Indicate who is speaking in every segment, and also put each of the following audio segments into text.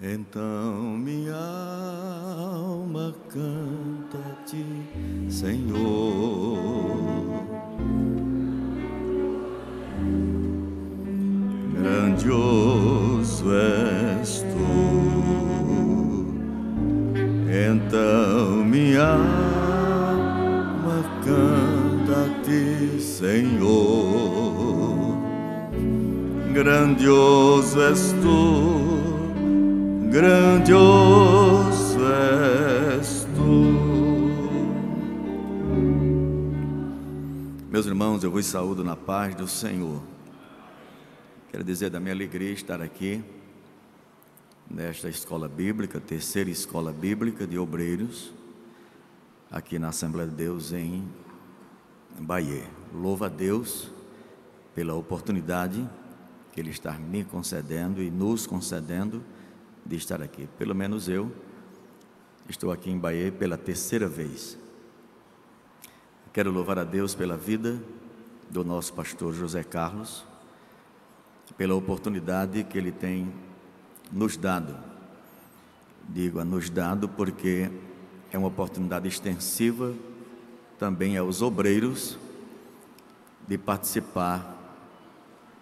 Speaker 1: Então minha alma canta-te, Senhor. Grandioso és tu. Então minha alma canta-te, Senhor. Grandioso és tu grandioso és tu. Meus irmãos, eu vos saúdo na paz do Senhor. Quero dizer da minha alegria estar aqui nesta escola bíblica, terceira escola bíblica de obreiros, aqui na Assembleia de Deus em Bahia. Louvo a Deus pela oportunidade que Ele está me concedendo e nos concedendo de estar aqui. Pelo menos eu estou aqui em Bahia pela terceira vez. Quero louvar a Deus pela vida do nosso pastor José Carlos, pela oportunidade que ele tem nos dado. Digo a nos dado porque é uma oportunidade extensiva também aos obreiros de participar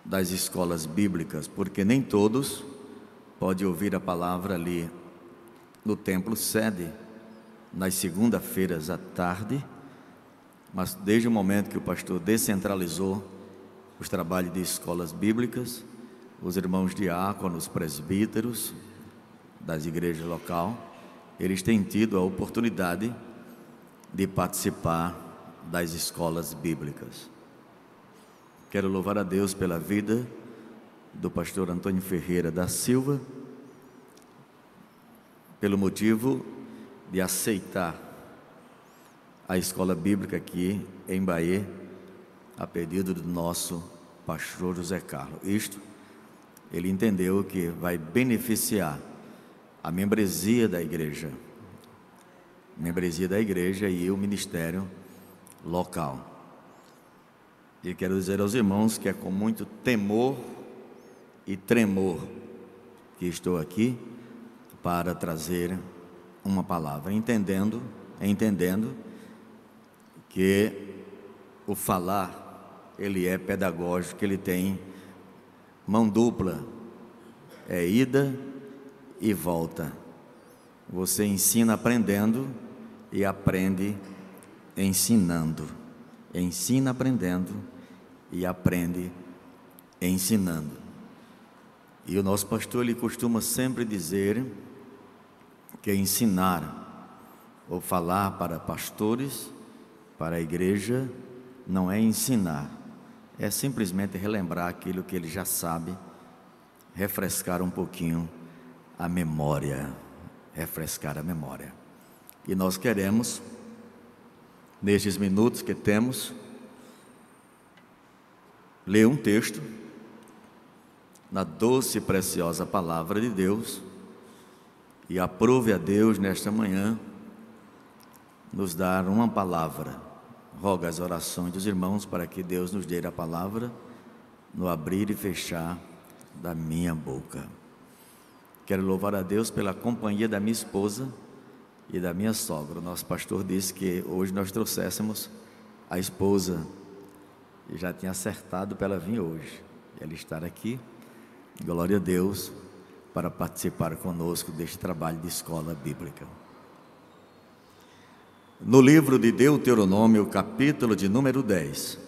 Speaker 1: das escolas bíblicas, porque nem todos pode ouvir a palavra ali no templo sede, nas segunda-feiras à tarde, mas desde o momento que o pastor descentralizou os trabalhos de escolas bíblicas, os irmãos diáconos, presbíteros das igrejas local, eles têm tido a oportunidade de participar das escolas bíblicas. Quero louvar a Deus pela vida do pastor Antônio Ferreira da Silva, pelo motivo de aceitar a escola bíblica aqui em Bahia, a pedido do nosso pastor José Carlos. Isto, ele entendeu que vai beneficiar a membresia da igreja, membresia da igreja e o ministério local. E quero dizer aos irmãos que é com muito temor e tremor que estou aqui para trazer uma palavra, entendendo, entendendo que o falar ele é pedagógico, ele tem mão dupla, é ida e volta. Você ensina aprendendo e aprende ensinando. Ensina aprendendo e aprende ensinando. E o nosso pastor ele costuma sempre dizer que é ensinar ou falar para pastores, para a igreja, não é ensinar, é simplesmente relembrar aquilo que ele já sabe, refrescar um pouquinho a memória, refrescar a memória. E nós queremos, nestes minutos que temos, ler um texto na doce e preciosa palavra de Deus e aprove a Deus nesta manhã nos dar uma palavra. Roga as orações dos irmãos para que Deus nos dê a palavra no abrir e fechar da minha boca. Quero louvar a Deus pela companhia da minha esposa e da minha sogra. nosso pastor disse que hoje nós trouxéssemos a esposa e já tinha acertado para ela vir hoje. Ela estar aqui. Glória a Deus para participar conosco deste trabalho de escola bíblica. No livro de Deuteronômio, capítulo de número 10.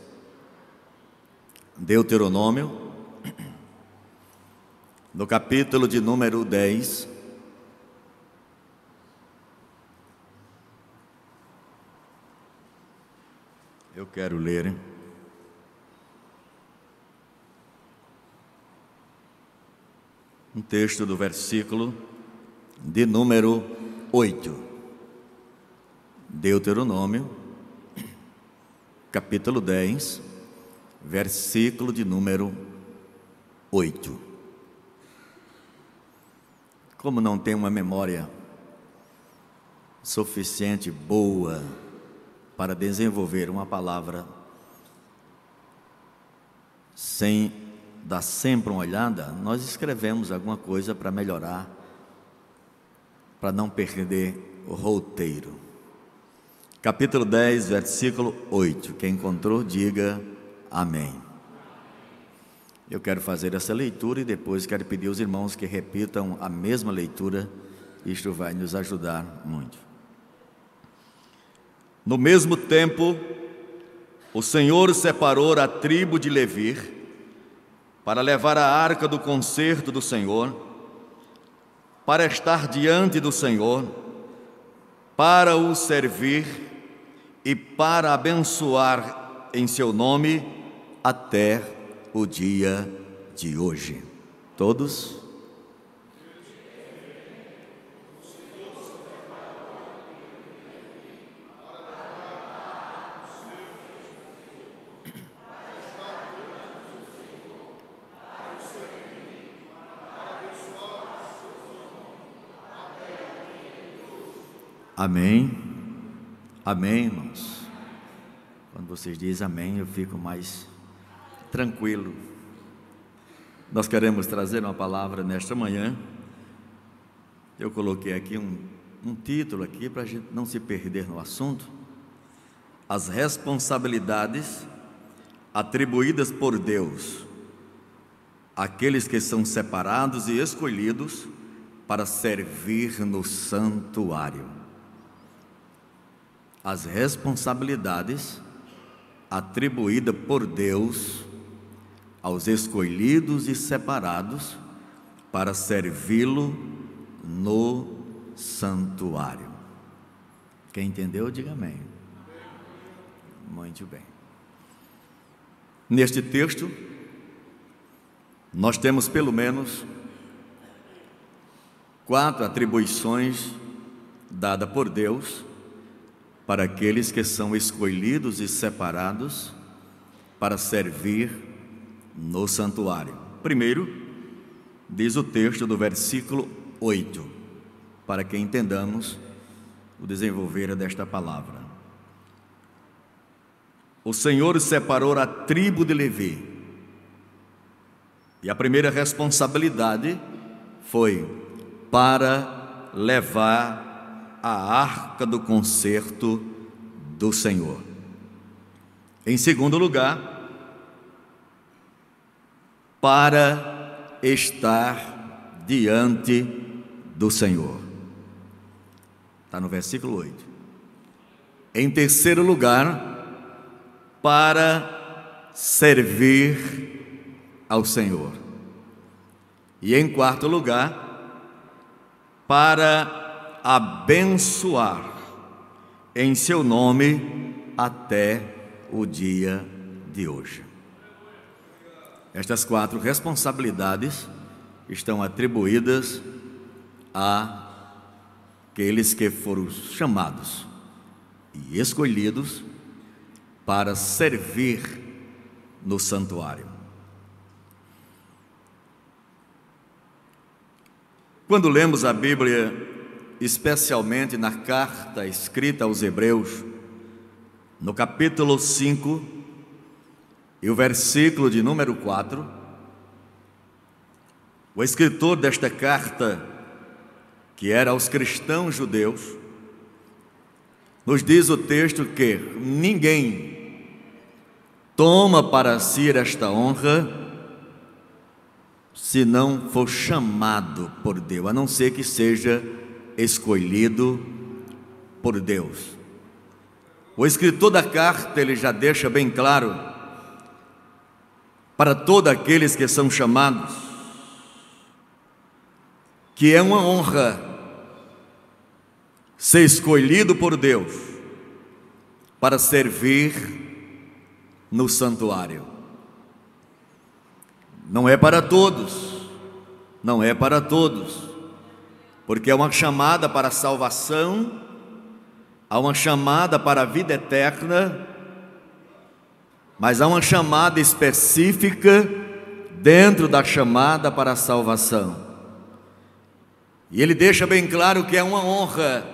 Speaker 1: Deuteronômio, no capítulo de número 10. Eu quero ler. Hein? um texto do versículo de número 8. Deuteronômio, capítulo 10, versículo de número 8. Como não tem uma memória suficiente boa para desenvolver uma palavra sem dá sempre uma olhada, nós escrevemos alguma coisa para melhorar, para não perder o roteiro. Capítulo 10, versículo 8. Quem encontrou, diga amém. Eu quero fazer essa leitura e depois quero pedir aos irmãos que repitam a mesma leitura. Isto vai nos ajudar muito. No mesmo tempo, o Senhor separou a tribo de Levir para levar a arca do concerto do Senhor, para estar diante do Senhor, para o servir e para abençoar em seu nome até o dia de hoje. Todos? Amém? Amém, irmãos? Quando vocês dizem amém, eu fico mais tranquilo. Nós queremos trazer uma palavra nesta manhã. Eu coloquei aqui um, um título aqui para a gente não se perder no assunto. As responsabilidades atribuídas por Deus àqueles que são separados e escolhidos para servir no santuário as responsabilidades atribuídas por Deus aos escolhidos e separados para servi-lo no santuário. Quem entendeu, diga amém. Muito bem. Neste texto, nós temos pelo menos quatro atribuições dadas por Deus para aqueles que são escolhidos e separados para servir no santuário. Primeiro, diz o texto do versículo 8, para que entendamos o desenvolver desta palavra. O Senhor separou a tribo de Levi. E a primeira responsabilidade foi para levar a arca do concerto do Senhor. Em segundo lugar, para estar diante do Senhor. Está no versículo 8. Em terceiro lugar, para servir ao Senhor. E em quarto lugar, para abençoar em seu nome até o dia de hoje. Estas quatro responsabilidades estão atribuídas a aqueles que foram chamados e escolhidos para servir no santuário. Quando lemos a Bíblia especialmente na carta escrita aos Hebreus, no capítulo 5 e o versículo de número 4, o escritor desta carta, que era aos cristãos judeus, nos diz o texto que ninguém toma para si esta honra se não for chamado por Deus, a não ser que seja escolhido por Deus. O escritor da carta, ele já deixa bem claro para todos aqueles que são chamados que é uma honra ser escolhido por Deus para servir no santuário. Não é para todos, não é para todos porque é uma chamada para a salvação, há uma chamada para a vida eterna, mas há uma chamada específica dentro da chamada para a salvação. E ele deixa bem claro que é uma honra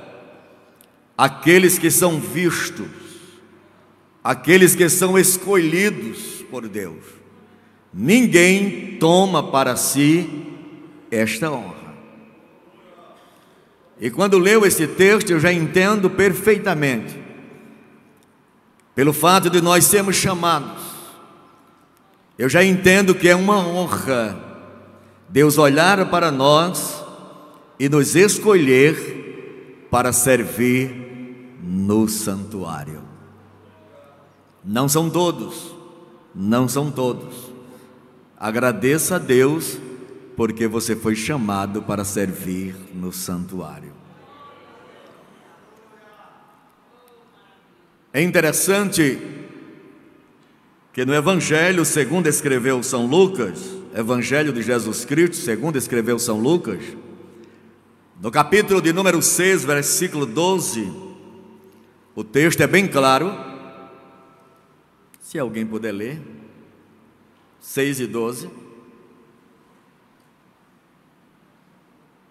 Speaker 1: aqueles que são vistos, aqueles que são escolhidos por Deus. Ninguém toma para si esta honra. E quando leio esse texto, eu já entendo perfeitamente, pelo fato de nós sermos chamados, eu já entendo que é uma honra Deus olhar para nós e nos escolher para servir no santuário. Não são todos, não são todos. Agradeça a Deus porque você foi chamado para servir no santuário. É interessante que no Evangelho, segundo escreveu São Lucas, Evangelho de Jesus Cristo, segundo escreveu São Lucas, no capítulo de número 6, versículo 12, o texto é bem claro. Se alguém puder ler, 6 e 12.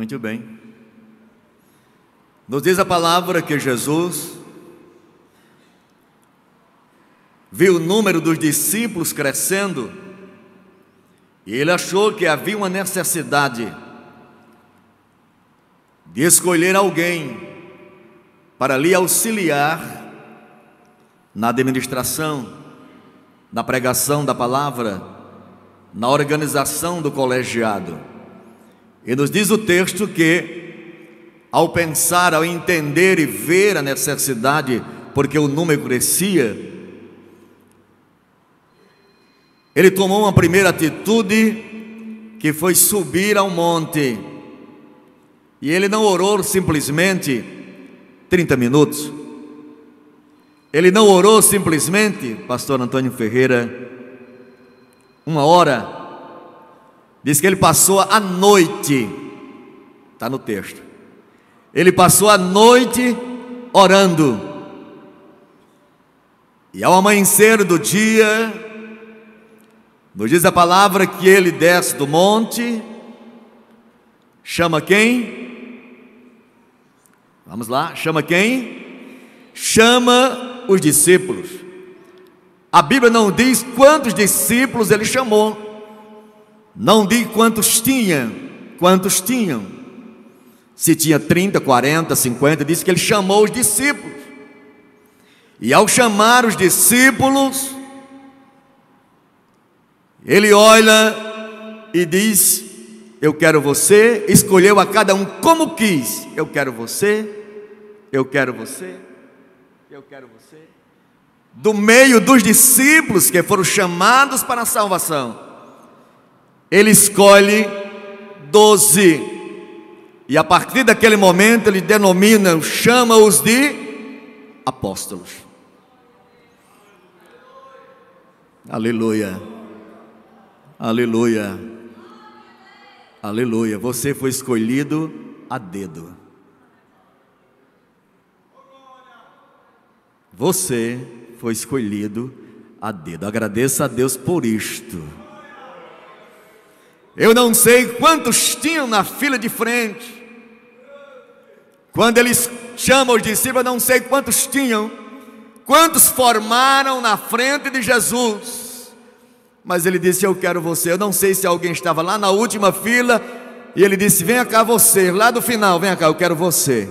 Speaker 1: Muito bem. Nos diz a palavra que Jesus viu o número dos discípulos crescendo e ele achou que havia uma necessidade de escolher alguém para lhe auxiliar na administração, na pregação da palavra, na organização do colegiado. E nos diz o texto que, ao pensar, ao entender e ver a necessidade, porque o número crescia, ele tomou uma primeira atitude que foi subir ao monte. E ele não orou simplesmente 30 minutos. Ele não orou simplesmente, pastor Antônio Ferreira, uma hora. Diz que ele passou a noite, está no texto. Ele passou a noite orando. E ao amanhecer do dia, nos diz a palavra que ele desce do monte, chama quem? Vamos lá, chama quem? Chama os discípulos. A Bíblia não diz quantos discípulos ele chamou. Não digo quantos tinha, quantos tinham. Se tinha 30, 40, 50, disse que ele chamou os discípulos. E ao chamar os discípulos, ele olha e diz: Eu quero você. Escolheu a cada um como quis. Eu quero você. Eu quero você. Eu quero você. Do meio dos discípulos que foram chamados para a salvação ele escolhe doze. E a partir daquele momento ele denomina, chama-os de apóstolos. Aleluia. Aleluia. Aleluia. Você foi escolhido a dedo. Você foi escolhido a dedo. Agradeça a Deus por isto. Eu não sei quantos tinham na fila de frente. Quando eles chamam os discípulos, eu não sei quantos tinham, quantos formaram na frente de Jesus. Mas ele disse: Eu quero você. Eu não sei se alguém estava lá na última fila e ele disse: Venha cá você, lá do final, venha cá, eu quero você.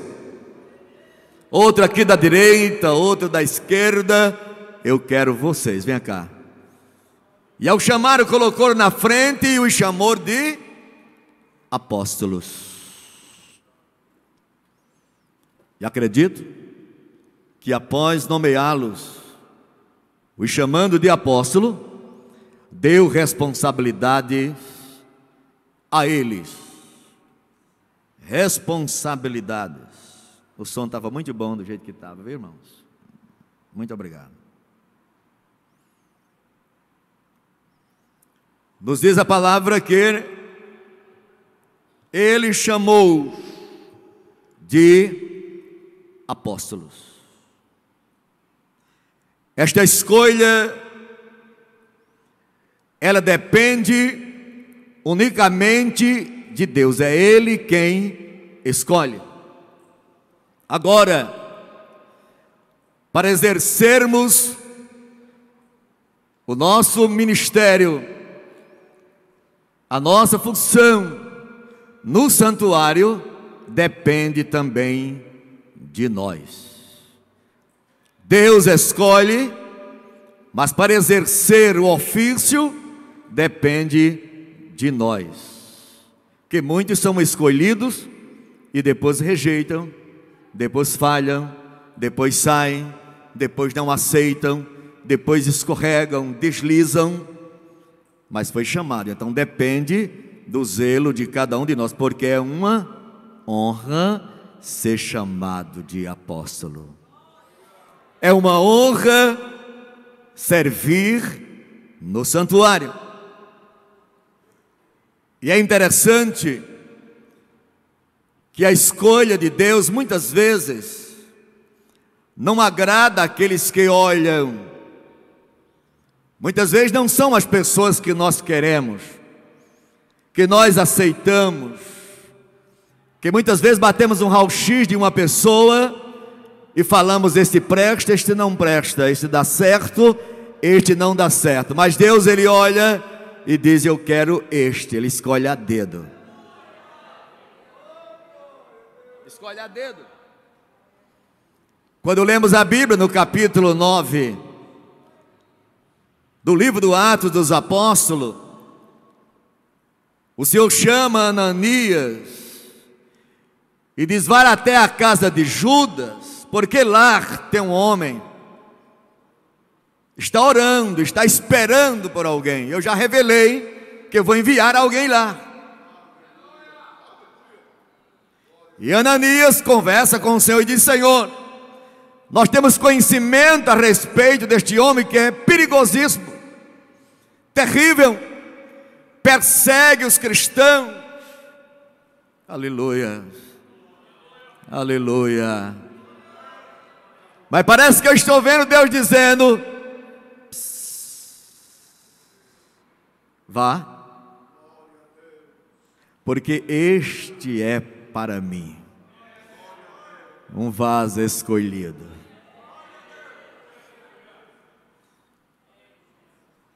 Speaker 1: Outro aqui da direita, outro da esquerda, eu quero vocês, venha cá. E ao chamar, o colocou na frente e os chamou de apóstolos. E acredito que após nomeá-los, os chamando de apóstolo, deu responsabilidade a eles. Responsabilidades. O som estava muito bom do jeito que estava, viu, irmãos? Muito obrigado. Nos diz a palavra que ele chamou de apóstolos. Esta escolha ela depende unicamente de Deus, é Ele quem escolhe. Agora, para exercermos o nosso ministério, a nossa função no santuário depende também de nós. Deus escolhe, mas para exercer o ofício depende de nós. Que muitos são escolhidos e depois rejeitam, depois falham, depois saem, depois não aceitam, depois escorregam, deslizam mas foi chamado. Então depende do zelo de cada um de nós, porque é uma honra ser chamado de apóstolo. É uma honra servir no santuário. E é interessante que a escolha de Deus muitas vezes não agrada aqueles que olham Muitas vezes não são as pessoas que nós queremos, que nós aceitamos, que muitas vezes batemos um raio-x de uma pessoa e falamos: este presta, este não presta, este dá certo, este não dá certo. Mas Deus, Ele olha e diz: Eu quero este. Ele escolhe a dedo. Escolhe a dedo. Quando lemos a Bíblia no capítulo 9 no livro do Atos dos Apóstolos, o Senhor chama Ananias e diz: Vai até a casa de Judas, porque lá tem um homem. Está orando, está esperando por alguém. Eu já revelei que eu vou enviar alguém lá. E Ananias conversa com o Senhor e diz: Senhor, nós temos conhecimento a respeito deste homem que é perigosíssimo terrível, persegue os cristãos. Aleluia, aleluia. Mas parece que eu estou vendo Deus dizendo: vá, porque este é para mim um vaso escolhido.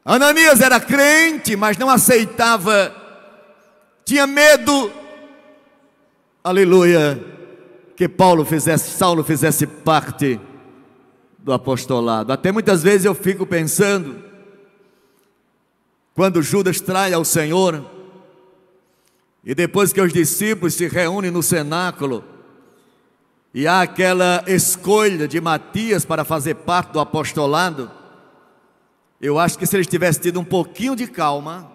Speaker 1: Ananias era crente, mas não aceitava, tinha medo, aleluia, que Paulo fizesse, Saulo fizesse parte do apostolado. Até muitas vezes eu fico pensando, quando Judas trai ao Senhor, e depois que os discípulos se reúnem no cenáculo, e há aquela escolha de Matias para fazer parte do apostolado, eu acho que se eles tivessem tido um pouquinho de calma,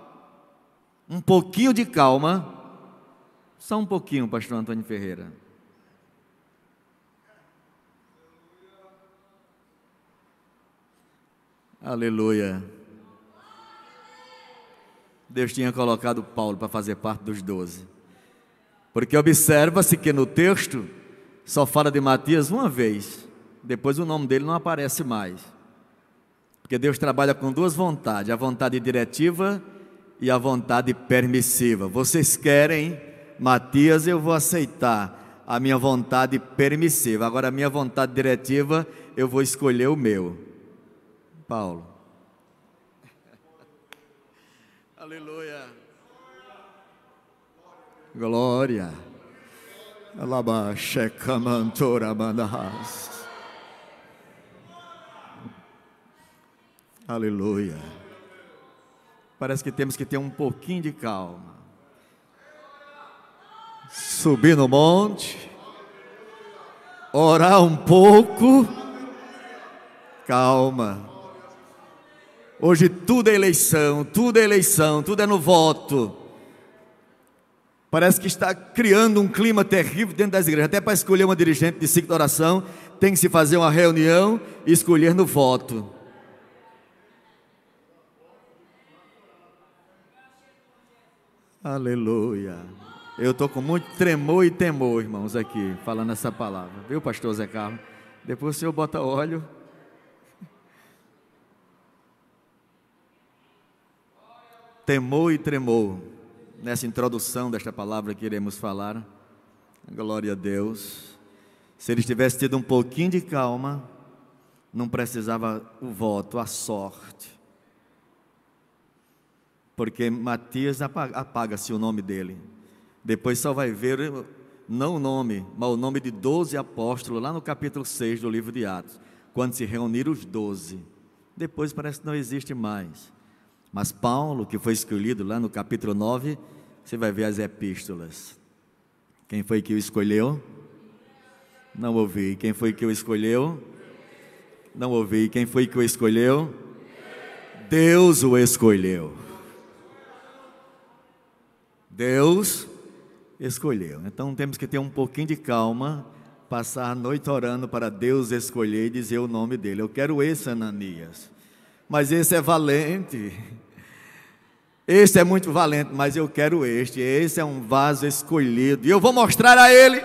Speaker 1: um pouquinho de calma, só um pouquinho, pastor Antônio Ferreira. Aleluia. Deus tinha colocado Paulo para fazer parte dos doze. Porque observa-se que no texto só fala de Matias uma vez, depois o nome dele não aparece mais. Porque Deus trabalha com duas vontades: a vontade diretiva e a vontade permissiva. Vocês querem, Matias, eu vou aceitar a minha vontade permissiva. Agora, a minha vontade diretiva, eu vou escolher o meu. Paulo. Aleluia. Glória. Alabaxecamantora manahas. Aleluia. Parece que temos que ter um pouquinho de calma. Subir no monte, orar um pouco, calma. Hoje tudo é eleição, tudo é eleição, tudo é no voto. Parece que está criando um clima terrível dentro das igrejas. Até para escolher uma dirigente de ciclo de oração, tem que se fazer uma reunião e escolher no voto. Aleluia. Eu estou com muito tremor e temor, irmãos, aqui, falando essa palavra. Viu, pastor Zé Carlos? Depois o senhor bota óleo. Temor e tremor. Nessa introdução desta palavra que iremos falar. Glória a Deus. Se eles tivesse tido um pouquinho de calma, não precisava o voto, a sorte porque Matias apaga-se o nome dele. Depois só vai ver, não o nome, mas o nome de doze apóstolos, lá no capítulo 6 do livro de Atos, quando se reuniram os doze. Depois parece que não existe mais. Mas Paulo, que foi escolhido lá no capítulo 9, você vai ver as epístolas. Quem foi que o escolheu? Não ouvi. Quem foi que o escolheu? Não ouvi. Quem foi que o escolheu? Deus o escolheu. Deus escolheu. Então temos que ter um pouquinho de calma, passar a noite orando para Deus escolher e dizer o nome dele. Eu quero esse Ananias. Mas esse é valente. Este é muito valente, mas eu quero este. Esse é um vaso escolhido. E eu vou mostrar a ele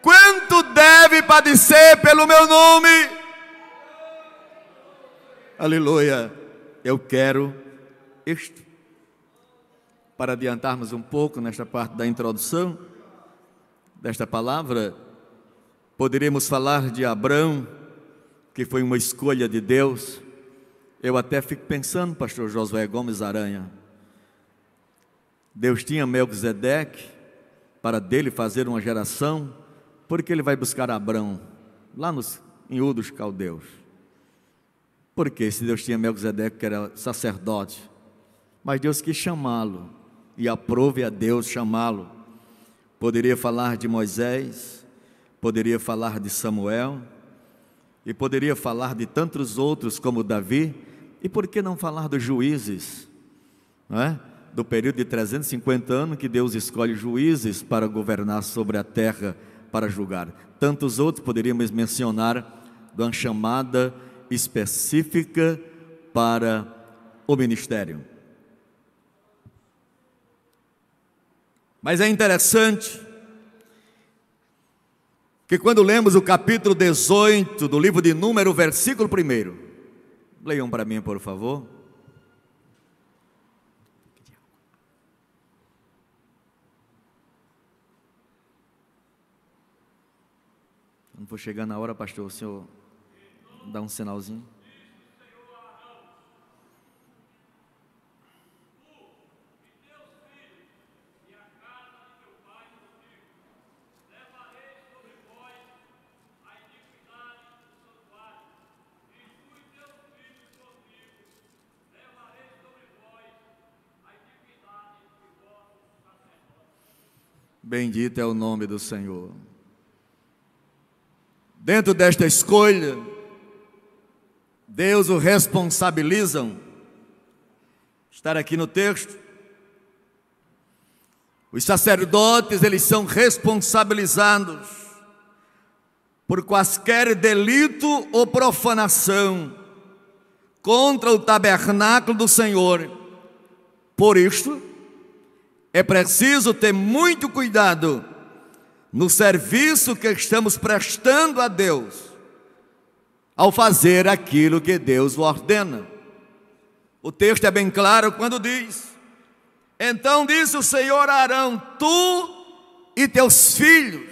Speaker 1: quanto deve padecer pelo meu nome. Aleluia. Eu quero este para adiantarmos um pouco nesta parte da introdução desta palavra, poderíamos falar de Abraão, que foi uma escolha de Deus. Eu até fico pensando, pastor Josué Gomes Aranha, Deus tinha Melquisedeque para dele fazer uma geração, porque ele vai buscar Abraão lá nos, em U dos Caldeus. Porque Se Deus tinha Melquisedeque, que era sacerdote, mas Deus quis chamá-lo e aprove a Deus chamá-lo. Poderia falar de Moisés, poderia falar de Samuel, e poderia falar de tantos outros como Davi, e por que não falar dos juízes? Não é? Do período de 350 anos que Deus escolhe juízes para governar sobre a terra, para julgar. Tantos outros poderíamos mencionar de uma chamada específica para o ministério. Mas é interessante que quando lemos o capítulo 18 do livro de Número, versículo 1, leiam para mim, por favor. Quando for chegar na hora, pastor, o senhor dá um sinalzinho. Bendito é o nome do Senhor. Dentro desta escolha, Deus o responsabilizam. Estar aqui no texto. Os sacerdotes, eles são responsabilizados por quaisquer delito ou profanação contra o tabernáculo do Senhor. Por isto, é preciso ter muito cuidado no serviço que estamos prestando a Deus, ao fazer aquilo que Deus ordena. O texto é bem claro quando diz: Então disse o Senhor a Arão: Tu e teus filhos,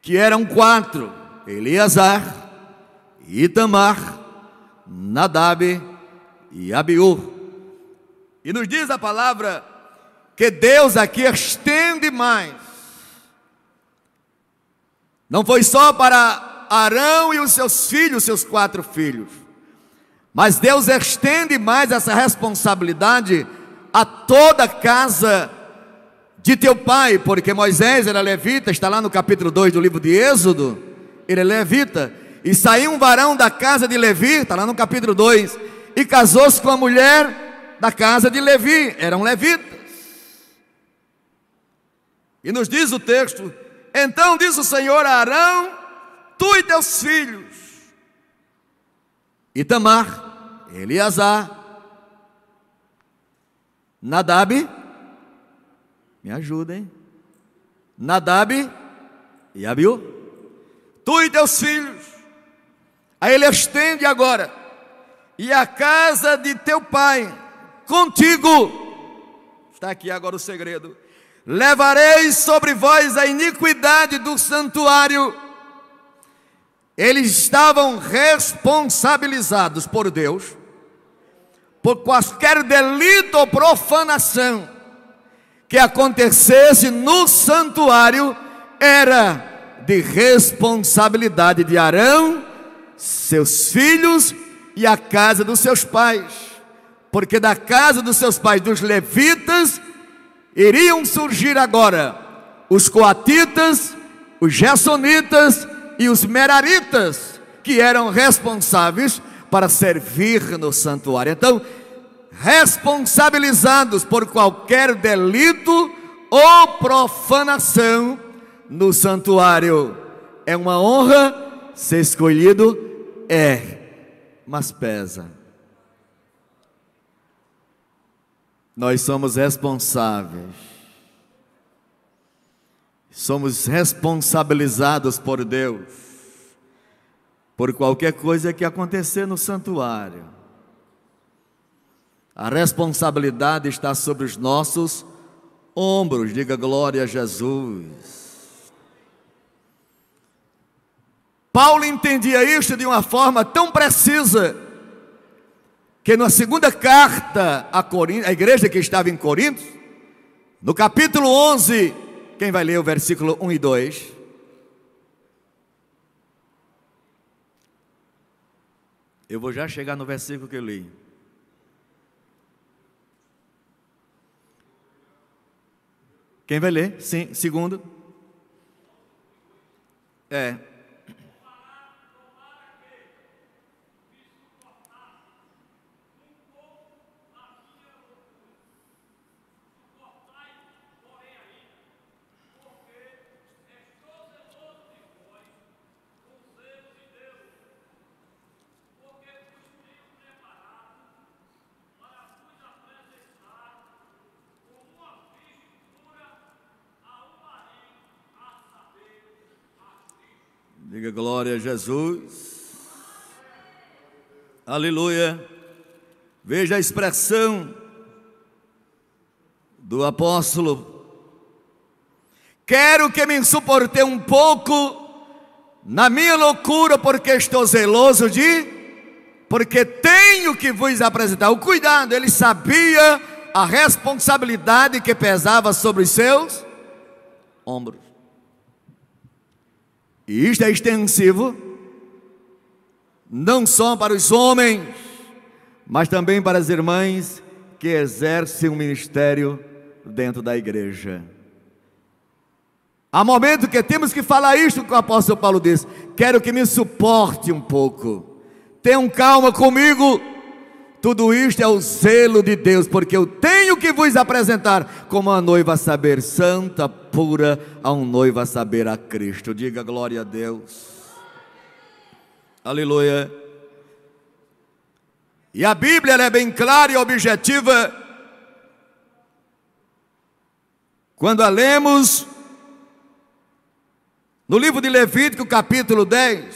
Speaker 1: que eram quatro, Eleazar, Itamar, Nadab e Abiú. E nos diz a palavra que Deus aqui estende mais. Não foi só para Arão e os seus filhos, seus quatro filhos, mas Deus estende mais essa responsabilidade a toda a casa de teu pai, porque Moisés era é levita, está lá no capítulo 2 do livro de Êxodo, ele é levita, e saiu um varão da casa de Levi, está lá no capítulo 2, e casou-se com a mulher da casa de Levi, era um levita. E nos diz o texto: Então disse o Senhor a Arão: Tu e teus filhos, Itamar, Eleazar, Nadab, me ajudem, Nadab e Abiú, tu e teus filhos, Aí ele estende agora, e a casa de teu pai, contigo, está aqui agora o segredo, Levareis sobre vós a iniquidade do santuário. Eles estavam responsabilizados por Deus por qualquer delito ou profanação que acontecesse no santuário era de responsabilidade de Arão, seus filhos e a casa dos seus pais, porque da casa dos seus pais, dos levitas, iriam surgir agora os coatitas, os jessonitas e os meraritas, que eram responsáveis para servir no santuário. Então, responsabilizados por qualquer delito ou profanação no santuário. É uma honra ser escolhido? É, mas pesa. Nós somos responsáveis. Somos responsabilizados por Deus por qualquer coisa que acontecer no santuário. A responsabilidade está sobre os nossos ombros. Diga glória a Jesus. Paulo entendia isto de uma forma tão precisa que na segunda carta à, Corinto, a igreja que estava em Corinto, no capítulo 11, quem vai ler o versículo 1 e 2? Eu vou já chegar no versículo que eu li. Quem vai ler? Sim, segundo. É, Diga glória a Jesus. Aleluia. Veja a expressão do apóstolo. Quero que me suporte um pouco na minha loucura, porque estou zeloso de, porque tenho que vos apresentar. O cuidado, ele sabia a responsabilidade que pesava sobre os seus ombros. E isto é extensivo não só para os homens, mas também para as irmãs que exercem o um ministério dentro da igreja. Há momento que temos que falar isto que o apóstolo Paulo diz: quero que me suporte um pouco, tenham calma comigo tudo isto é o selo de Deus, porque eu tenho que vos apresentar como a noiva a saber santa, pura, a um noivo a saber a Cristo. Diga glória a Deus. Aleluia. E a Bíblia é bem clara e objetiva. Quando a lemos no livro de Levítico, capítulo 10,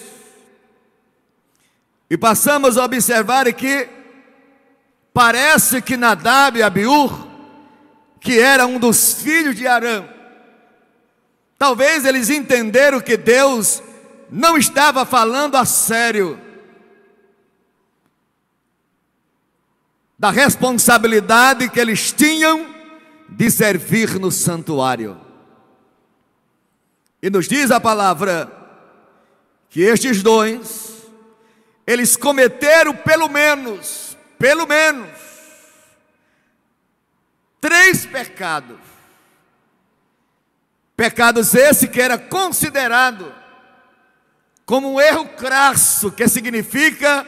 Speaker 1: e passamos a observar que Parece que Nadab e Abiur, que era um dos filhos de Arã, talvez eles entenderam que Deus não estava falando a sério da responsabilidade que eles tinham de servir no santuário. E nos diz a palavra que estes dois, eles cometeram pelo menos pelo menos, três pecados. Pecados esse que era considerado como um erro crasso, que significa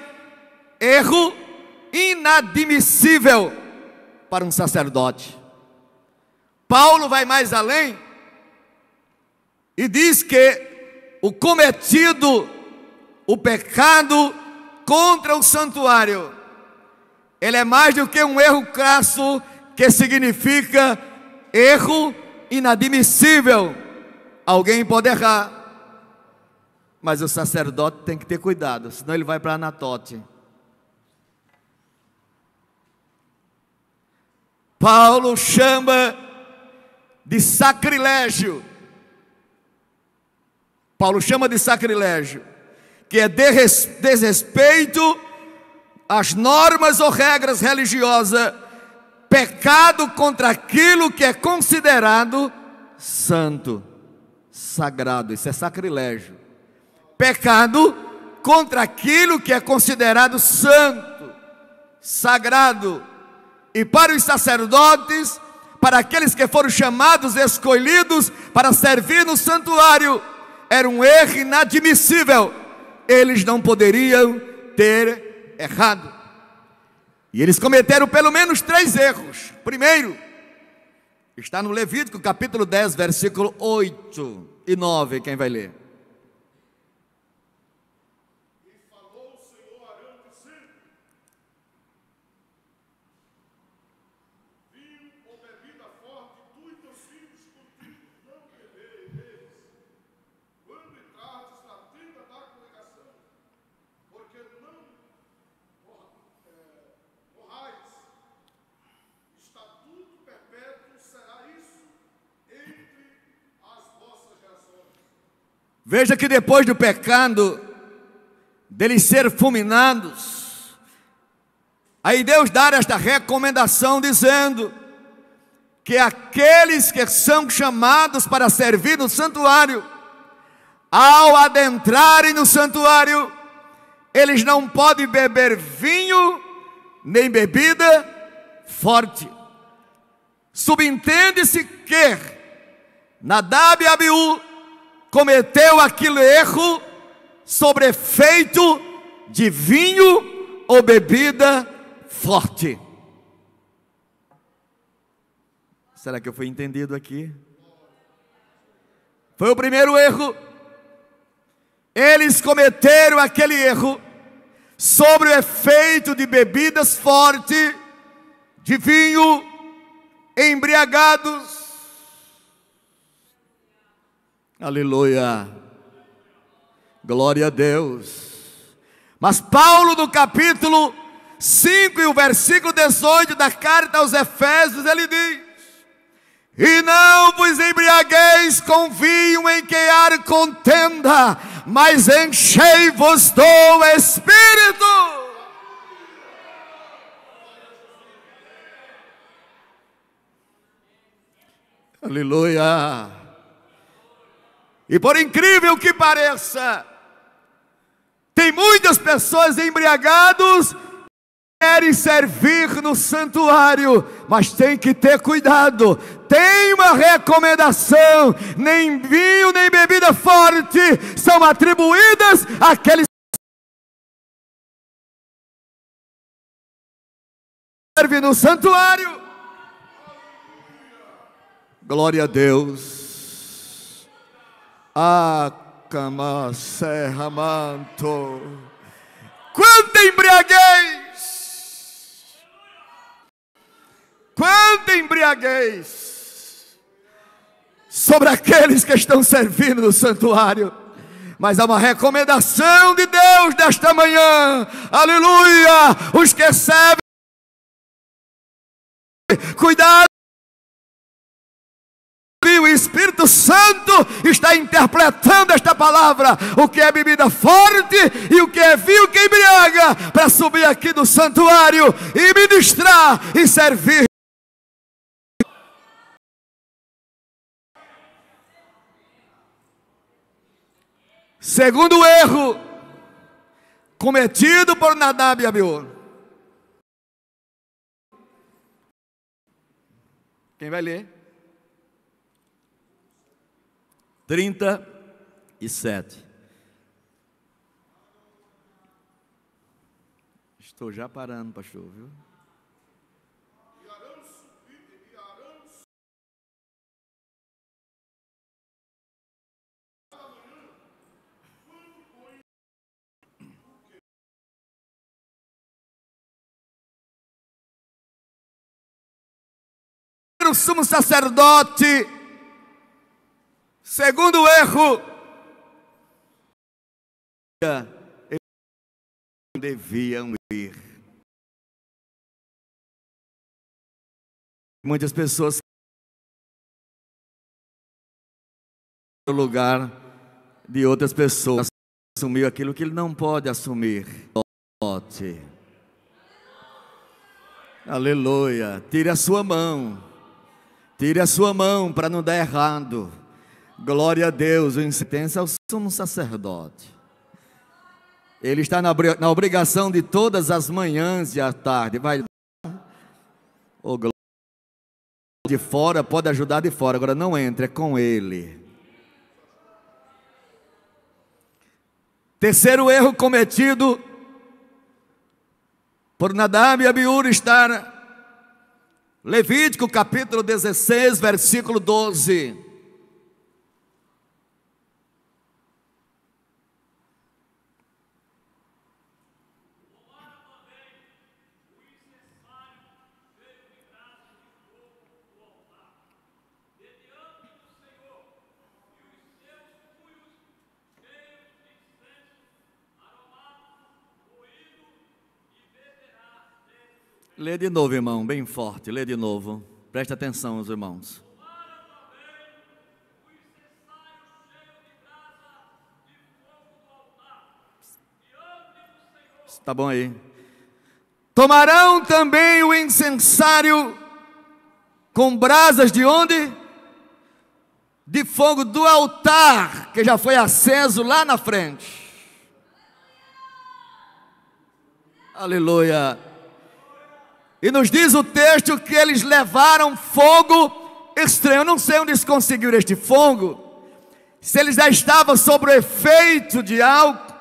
Speaker 1: erro inadmissível para um sacerdote. Paulo vai mais além e diz que o cometido, o pecado contra o santuário, ele é mais do que um erro crasso, que significa erro inadmissível. Alguém pode errar, mas o sacerdote tem que ter cuidado, senão ele vai para Anatote. Paulo chama de sacrilégio. Paulo chama de sacrilégio, que é desrespeito as normas ou regras religiosas, pecado contra aquilo que é considerado santo, sagrado, isso é sacrilégio. Pecado contra aquilo que é considerado santo, sagrado. E para os sacerdotes, para aqueles que foram chamados, escolhidos para servir no santuário, era um erro inadmissível. Eles não poderiam ter errado. E eles cometeram pelo menos três erros. Primeiro, está no Levítico capítulo 10, versículo 8 e 9, quem vai ler? Veja que depois do pecado, deles ser fulminados, aí Deus dá esta recomendação dizendo que aqueles que são chamados para servir no santuário, ao adentrarem no santuário, eles não podem beber vinho nem bebida forte. Subentende-se que Nadab e Abiú cometeu aquele erro sobre efeito de vinho ou bebida forte. Será que eu fui entendido aqui? Foi o primeiro erro. Eles cometeram aquele erro sobre o efeito de bebidas fortes, de vinho, embriagados, Aleluia. Glória a Deus. Mas Paulo, no capítulo 5 e o versículo 18 da carta aos Efésios, ele diz: E não vos embriagueis com vinho em que há contenda, mas enchei-vos do Espírito. Aleluia. E por incrível que pareça, tem muitas pessoas embriagados querem servir no santuário, mas tem que ter cuidado. Tem uma recomendação: nem vinho nem bebida forte são atribuídas àqueles que servem no santuário. Glória a Deus. Acama serramanto. Quanta embriaguez! Quanta embriaguez! Sobre aqueles que estão servindo no santuário. Mas há uma recomendação de Deus desta manhã. Aleluia! Os que servem. Cuidado! Espírito Santo está interpretando esta palavra, o que é bebida forte e o que é vinho que embriaga, para subir aqui do santuário e ministrar e servir. Segundo erro cometido por Nadab e Abiú. Quem vai ler? 37. Estou já parando, pastor, viu? O sumo sacerdote Segundo erro, não deviam ir. Muitas pessoas no lugar de outras pessoas assumiu aquilo que ele não pode assumir. Aleluia. Tire a sua mão. Tire a sua mão para não dar errado. Glória a Deus, o incenso é o sumo sacerdote. Ele está na, obrigação de todas as manhãs e à tarde. Vai oh, glória. de fora, pode ajudar de fora. Agora não entre, é com ele. Terceiro erro cometido por Nadab e Abiúr está Levítico capítulo 16, versículo 12. Lê de novo, irmão, bem forte, lê de novo. Presta atenção, os irmãos. Tá bom aí. Tomarão também o incensário com brasas de onde? De fogo do altar, que já foi aceso lá na frente. Aleluia. E nos diz o texto que eles levaram fogo estranho. Eu não sei onde eles conseguiram este fogo. Se eles já estavam sobre o efeito de álcool,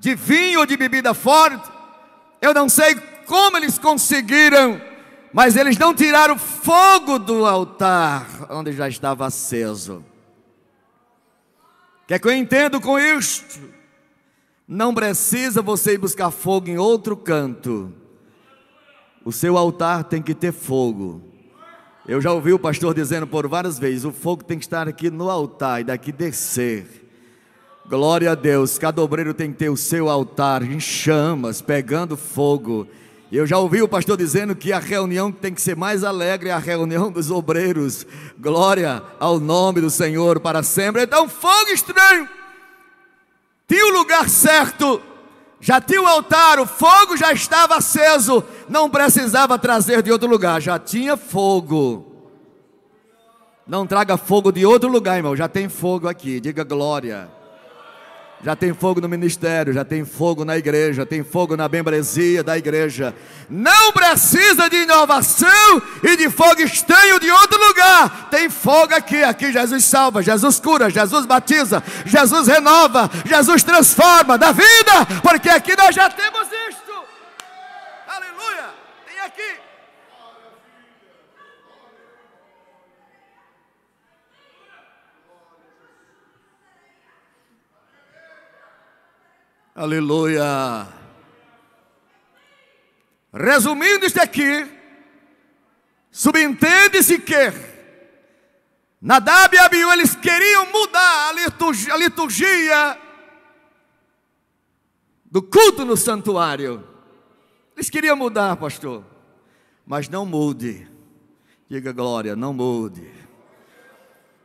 Speaker 1: de vinho ou de bebida forte, eu não sei como eles conseguiram, mas eles não tiraram fogo do altar onde já estava aceso. Quer que é que eu entendo com isto? Não precisa você ir buscar fogo em outro canto o seu altar tem que ter fogo. Eu já ouvi o pastor dizendo por várias vezes: o fogo tem que estar aqui no altar e daqui descer. Glória a Deus, cada obreiro tem que ter o seu altar em chamas, pegando fogo. Eu já ouvi o pastor dizendo que a reunião que tem que ser mais alegre é a reunião dos obreiros. Glória ao nome do Senhor para sempre. Então, fogo estranho, tem o lugar certo, já tinha o altar, o fogo já estava aceso, não precisava trazer de outro lugar, já tinha fogo. Não traga fogo de outro lugar, irmão, já tem fogo aqui, diga glória já tem fogo no ministério, já tem fogo na igreja, tem fogo na membresia da igreja. Não precisa de inovação e de fogo estranho de outro lugar. Tem fogo aqui, aqui Jesus salva, Jesus cura, Jesus batiza, Jesus renova, Jesus transforma da vida, porque aqui nós já temos Aleluia. Resumindo isto aqui, subentende-se que Nadab e Abiú, eles queriam mudar a liturgia, a liturgia do culto no santuário. Eles queriam mudar, pastor, mas não mude. Diga glória, não mude.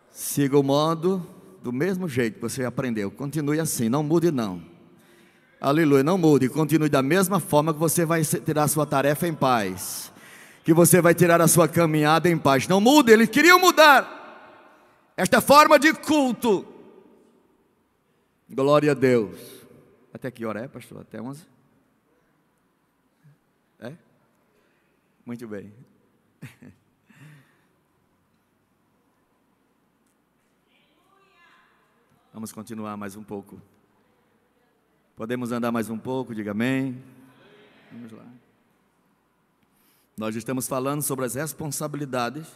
Speaker 1: Siga o modo do mesmo jeito que você aprendeu. Continue assim, não mude não. Aleluia. Não mude, continue da mesma forma que você vai tirar a sua tarefa em paz. Que você vai tirar a sua caminhada em paz. Não mude, eles queriam mudar esta forma de culto. Glória a Deus. Até que hora é, pastor? Até 11? É? Muito bem. Vamos continuar mais um pouco. Podemos andar mais um pouco, diga amém. Vamos lá. Nós estamos falando sobre as responsabilidades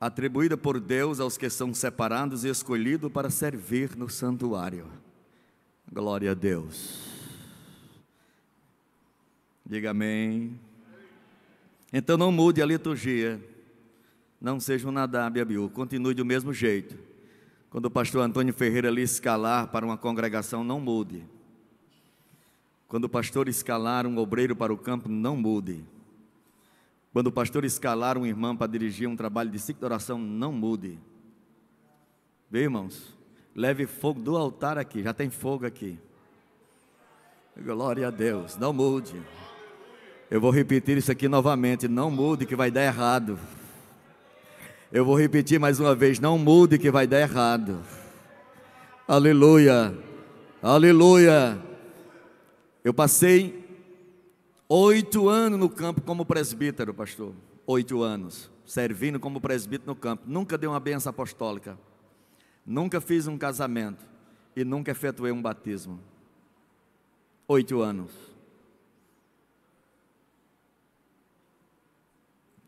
Speaker 1: atribuídas por Deus aos que são separados e escolhidos para servir no santuário. Glória a Deus. Diga amém. Então não mude a liturgia. Não seja um nadab e abiú. Continue do mesmo jeito. Quando o pastor Antônio Ferreira lhe escalar para uma congregação, não mude. Quando o pastor escalar um obreiro para o campo, não mude. Quando o pastor escalar um irmão para dirigir um trabalho de ciclo de oração, não mude. Viu, irmãos? Leve fogo do altar aqui, já tem fogo aqui. Glória a Deus, não mude. Eu vou repetir isso aqui novamente, não mude que vai dar errado. Eu vou repetir mais uma vez, não mude que vai dar errado. Aleluia. Aleluia. Eu passei oito anos no campo como presbítero, pastor. Oito anos, servindo como presbítero no campo. Nunca dei uma benção apostólica. Nunca fiz um casamento. E nunca efetuei um batismo. Oito anos.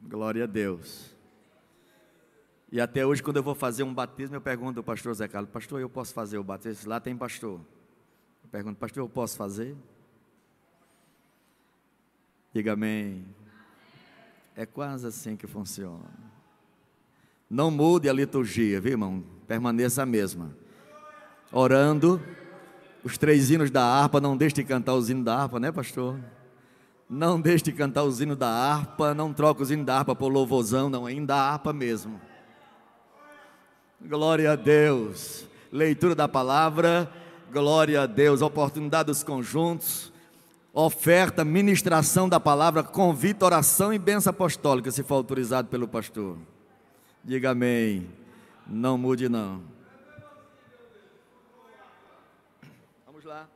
Speaker 1: Glória a Deus. E até hoje, quando eu vou fazer um batismo, eu pergunto ao pastor Zé Carlos: Pastor, eu posso fazer o batismo? Lá tem pastor. Eu pergunto: Pastor, eu posso fazer? Diga amém. É quase assim que funciona. Não mude a liturgia, viu, irmão? Permaneça a mesma. Orando, os três hinos da harpa, não deixe de cantar os hinos da harpa, né, pastor? Não deixe de cantar os hinos da harpa, não troca os hinos da harpa por louvozão. não, é hino harpa mesmo. Glória a Deus. Leitura da palavra, glória a Deus. Oportunidade dos conjuntos oferta, ministração da palavra, convite, oração e bênção apostólica, se for autorizado pelo pastor. Diga amém. Não mude, não. Vamos lá.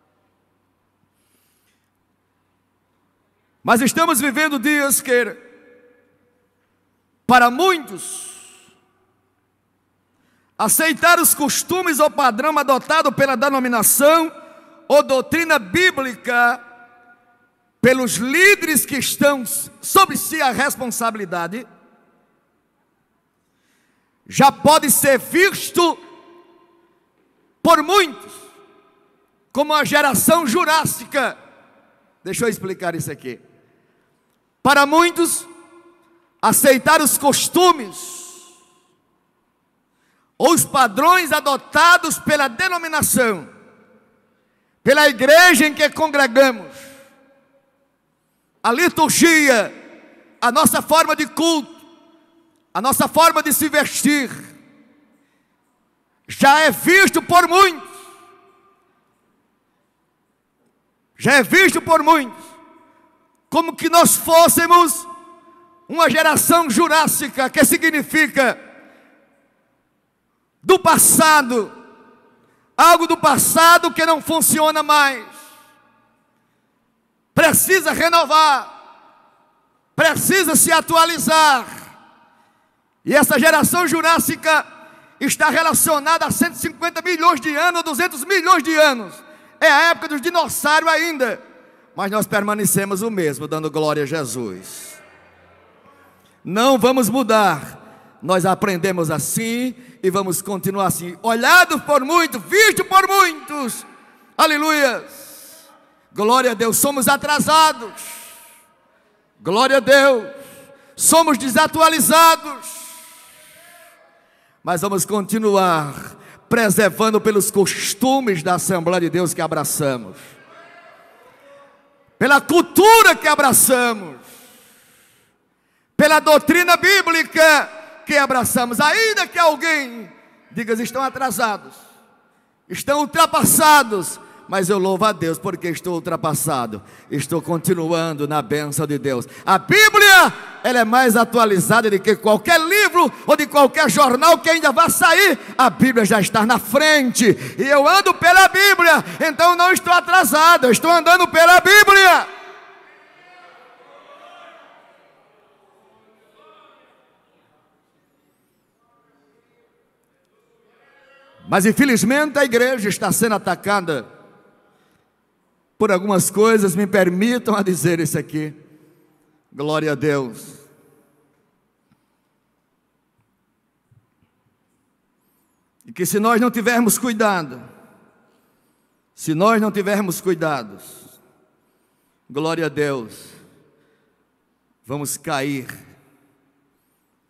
Speaker 1: Mas estamos vivendo dias que, para muitos, aceitar os costumes ou padrão adotado pela denominação ou doutrina bíblica pelos líderes que estão sobre si a responsabilidade, já pode ser visto por muitos como a geração jurássica. Deixa eu explicar isso aqui. Para muitos, aceitar os costumes ou os padrões adotados pela denominação, pela igreja em que congregamos, a liturgia, a nossa forma de culto, a nossa forma de se vestir, já é visto por muitos, já é visto por muitos, como que nós fôssemos uma geração jurássica, que significa do passado, algo do passado que não funciona mais precisa renovar, precisa se atualizar. E essa geração jurássica está relacionada a 150 milhões de anos, 200 milhões de anos. É a época dos dinossauros ainda. Mas nós permanecemos o mesmo, dando glória a Jesus. Não vamos mudar. Nós aprendemos assim e vamos continuar assim. Olhado por muitos, visto por muitos. Aleluias. Glória a Deus, somos atrasados. Glória a Deus, somos desatualizados. Mas vamos continuar preservando pelos costumes da Assembleia de Deus que abraçamos, pela cultura que abraçamos, pela doutrina bíblica que abraçamos, ainda que alguém diga, estão atrasados, estão ultrapassados, mas eu louvo a Deus porque estou ultrapassado. Estou continuando na bênção de Deus. A Bíblia, ela é mais atualizada do que qualquer livro ou de qualquer jornal que ainda vai sair. A Bíblia já está na frente e eu ando pela Bíblia, então não estou atrasado, estou andando pela Bíblia. Mas infelizmente a igreja está sendo atacada por algumas coisas, me permitam a dizer isso aqui. Glória a Deus. E que se nós não tivermos cuidado, se nós não tivermos cuidados, glória a Deus, vamos cair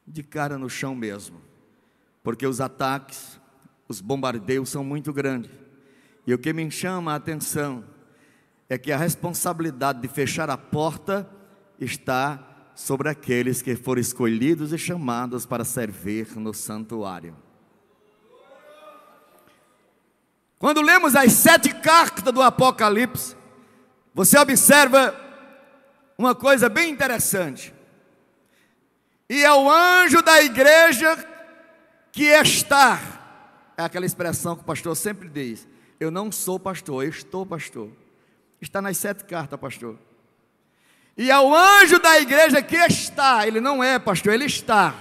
Speaker 1: de cara no chão mesmo, porque os ataques, os bombardeios são muito grandes. E o que me chama a atenção é que a responsabilidade de fechar a porta está sobre aqueles que foram escolhidos e chamados para servir no santuário. Quando lemos as sete cartas do Apocalipse, você observa uma coisa bem interessante. E é o anjo da igreja que está. É aquela expressão que o pastor sempre diz: Eu não sou pastor, eu estou pastor. Está nas sete cartas, pastor. E ao anjo da igreja que está, ele não é, pastor, ele está.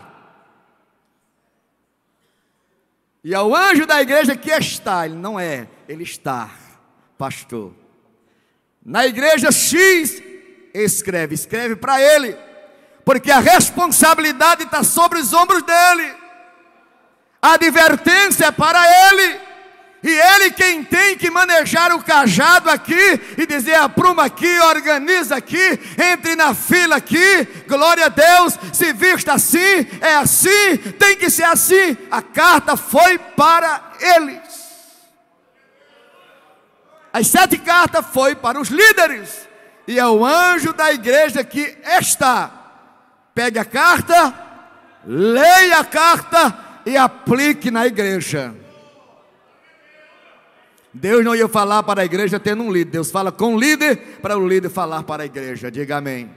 Speaker 1: E ao anjo da igreja que está, ele não é, ele está, pastor. Na igreja X, escreve, escreve para ele, porque a responsabilidade está sobre os ombros dele, a advertência é para ele. E ele quem tem que manejar o cajado aqui e dizer apruma aqui, organiza aqui, entre na fila aqui, glória a Deus, se vista assim, é assim, tem que ser assim. A carta foi para eles. As sete cartas foi para os líderes. E é o anjo da igreja que está. Pegue a carta, leia a carta e aplique na igreja. Deus não ia falar para a igreja tendo um líder. Deus fala com o líder para o líder falar para a igreja. Diga amém.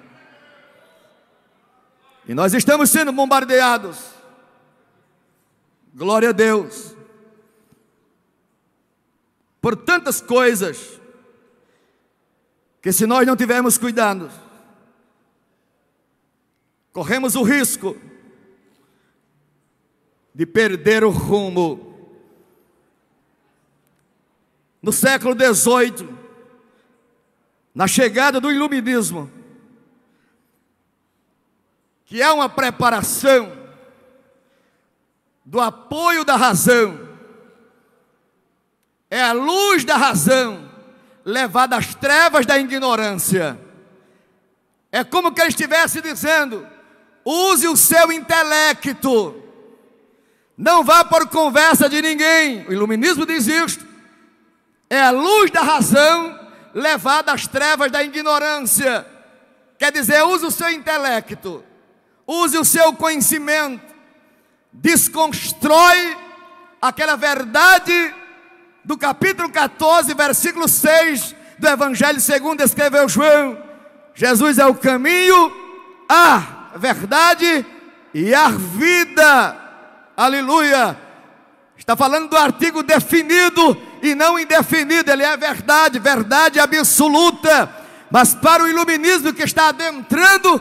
Speaker 1: E nós estamos sendo bombardeados. Glória a Deus. Por tantas coisas que se nós não tivermos cuidado, corremos o risco de perder o rumo no século XVIII, na chegada do iluminismo, que é uma preparação do apoio da razão, é a luz da razão levada às trevas da ignorância. É como que ele estivesse dizendo: use o seu intelecto, não vá por conversa de ninguém. O iluminismo diz isto é a luz da razão levada às trevas da ignorância. Quer dizer, use o seu intelecto, use o seu conhecimento, desconstrói aquela verdade do capítulo 14, versículo 6 do Evangelho segundo escreveu João. Jesus é o caminho, a verdade e a vida. Aleluia! Está falando do artigo definido e não indefinido, ele é verdade, verdade absoluta. Mas para o iluminismo que está adentrando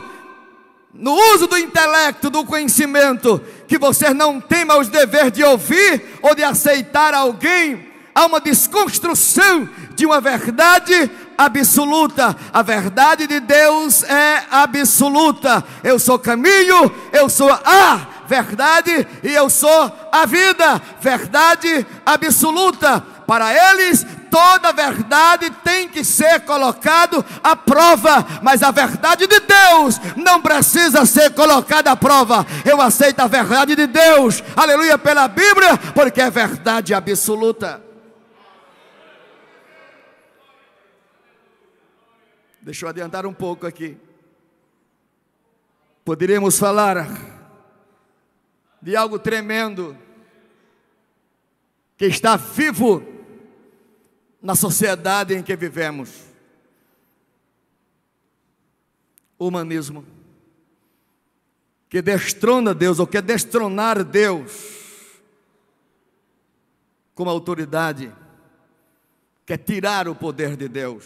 Speaker 1: no uso do intelecto, do conhecimento, que você não tema os dever de ouvir ou de aceitar alguém, há uma desconstrução de uma verdade absoluta. A verdade de Deus é absoluta. Eu sou caminho, eu sou a verdade e eu sou a vida. Verdade absoluta. Para eles, toda verdade tem que ser colocado à prova, mas a verdade de Deus não precisa ser colocada à prova. Eu aceito a verdade de Deus, aleluia, pela Bíblia, porque é verdade absoluta. Deixa eu adiantar um pouco aqui. Poderíamos falar de algo tremendo que está vivo na sociedade em que vivemos. Humanismo que destrona Deus ou quer destronar Deus como autoridade, quer é tirar o poder de Deus.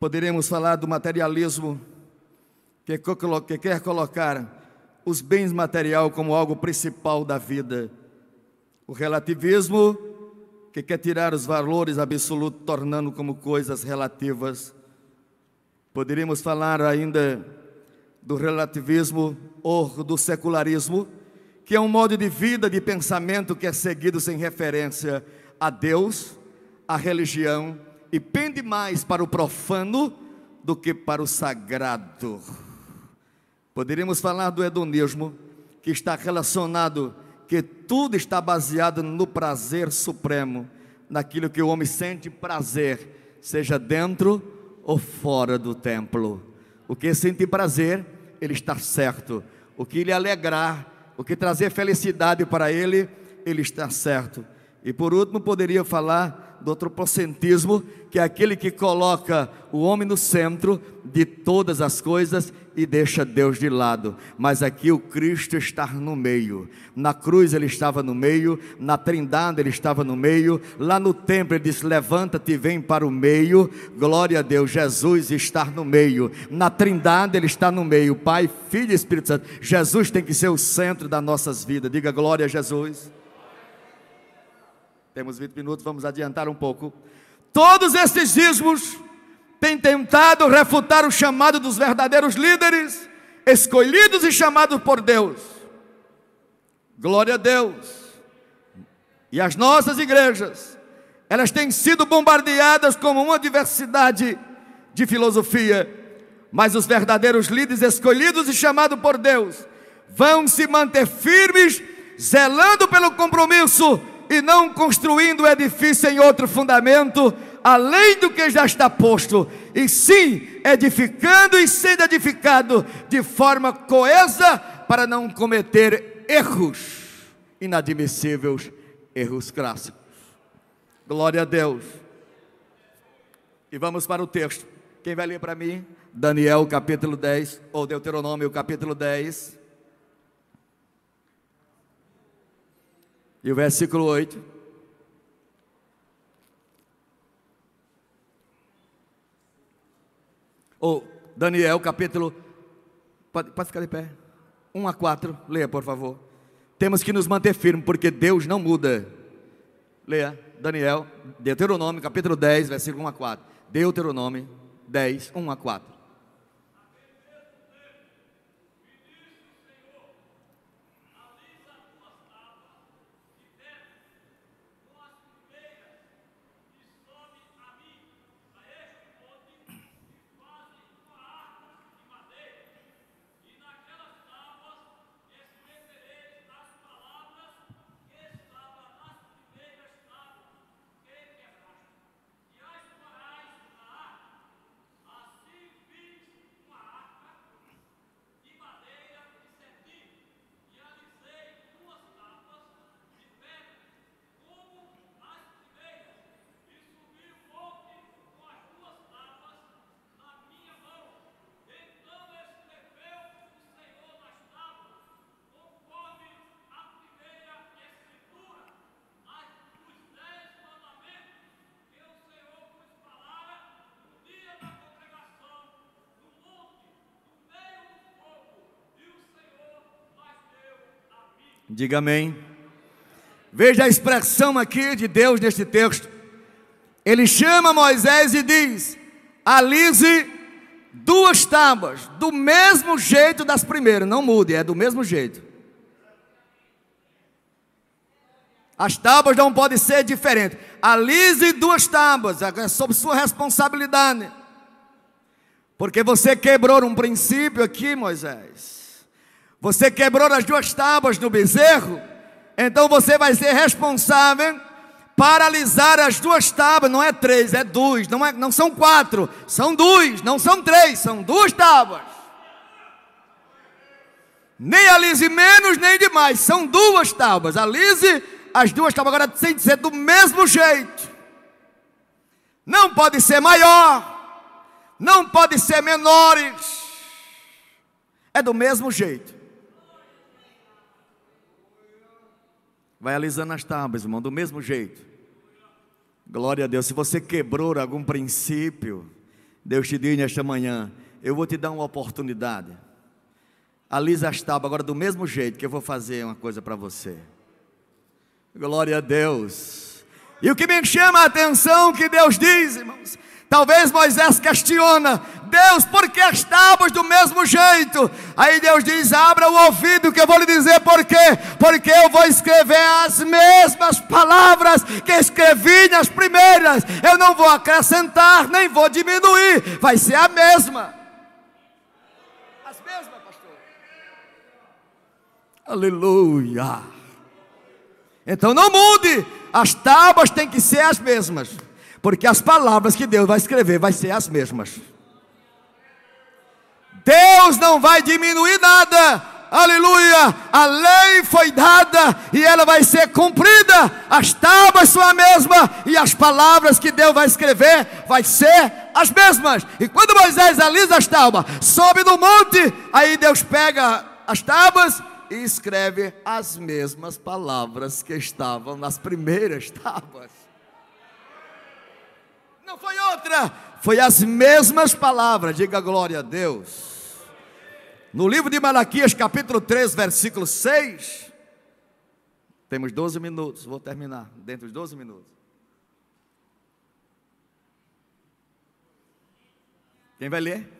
Speaker 1: Poderemos falar do materialismo que, quer colocar os bens material como algo principal da vida. O relativismo que quer tirar os valores absolutos, tornando como coisas relativas. Poderíamos falar ainda do relativismo ou do secularismo, que é um modo de vida, de pensamento que é seguido sem referência a Deus, a religião e pende mais para o profano do que para o sagrado. Poderíamos falar do hedonismo, que está relacionado que tudo está baseado no prazer supremo, naquilo que o homem sente prazer, seja dentro ou fora do templo. O que sente prazer, ele está certo. O que lhe alegrar, o que trazer felicidade para ele, ele está certo. E por último, poderia falar do antropocentrismo, que é aquele que coloca o homem no centro de todas as coisas e deixa Deus de lado. Mas aqui o Cristo está no meio. Na cruz ele estava no meio, na trindade ele estava no meio, lá no templo ele disse: Levanta-te e vem para o meio. Glória a Deus, Jesus está no meio. Na trindade ele está no meio. Pai, Filho e Espírito Santo. Jesus tem que ser o centro das nossas vidas. Diga glória a Jesus. Temos 20 minutos, vamos adiantar um pouco. Todos esses ismos tem tentado refutar o chamado dos verdadeiros líderes, escolhidos e chamados por Deus. Glória a Deus. E as nossas igrejas, elas têm sido bombardeadas com uma diversidade de filosofia, mas os verdadeiros líderes escolhidos e chamados por Deus vão se manter firmes, zelando pelo compromisso e não construindo o edifício em outro fundamento além do que já está posto, e sim edificando e sendo edificado de forma coesa para não cometer erros inadmissíveis, erros clássicos. Glória a Deus. E vamos para o texto. Quem vai ler para mim? Daniel capítulo 10, ou Deuteronômio capítulo 10. E o versículo 8. Ou Daniel, capítulo. Pode, pode ficar de pé. 1 a 4, leia, por favor. Temos que nos manter firmes, porque Deus não muda. Leia, Daniel, Deuteronômio, capítulo 10, versículo 1 a 4. Deuteronômio 10, 1 a 4. Diga amém. Veja a expressão aqui de Deus neste texto. Ele chama Moisés e diz: alise duas tábuas, do mesmo jeito das primeiras, não mude, é do mesmo jeito. As tábuas não podem ser diferentes. Alise duas tábuas, é sob sua responsabilidade. Porque você quebrou um princípio aqui, Moisés. Você quebrou as duas tábuas do bezerro, então você vai ser responsável paralisar as duas tábuas, não é três, é duas, não, é, não são quatro, são duas, não são três, são duas tábuas. Nem alise menos, nem demais, são duas tábuas. Alise as duas tábuas, agora tem que ser do mesmo jeito. Não pode ser maior, não pode ser menores, é do mesmo jeito. Vai alisando as tábuas, irmão, do mesmo jeito. Glória a Deus. Se você quebrou algum princípio, Deus te diz nesta manhã: eu vou te dar uma oportunidade. Alisa as tábuas agora do mesmo jeito que eu vou fazer uma coisa para você. Glória a Deus. E o que me chama a atenção que Deus diz, irmãos, Talvez Moisés questiona, Deus, por que estamos do mesmo jeito? Aí Deus diz: abra o ouvido que eu vou lhe dizer por quê. Porque eu vou escrever as mesmas palavras que escrevi nas primeiras. Eu não vou acrescentar, nem vou diminuir. Vai ser a mesma. As mesmas, pastor. Aleluia. Então não mude. As tábuas têm que ser as mesmas. Porque as palavras que Deus vai escrever vai ser as mesmas. Deus não vai diminuir nada. Aleluia! A lei foi dada e ela vai ser cumprida. As tábuas são a mesma e as palavras que Deus vai escrever vai ser as mesmas. E quando Moisés alisa as tábuas, sobe do monte, aí Deus pega as tábuas e escreve as mesmas palavras que estavam nas primeiras tábuas. Não foi outra, foi as mesmas palavras. Diga glória a Deus. No livro de Malaquias, capítulo 3, versículo 6. Temos 12 minutos, vou terminar dentro dos 12 minutos. Quem vai ler?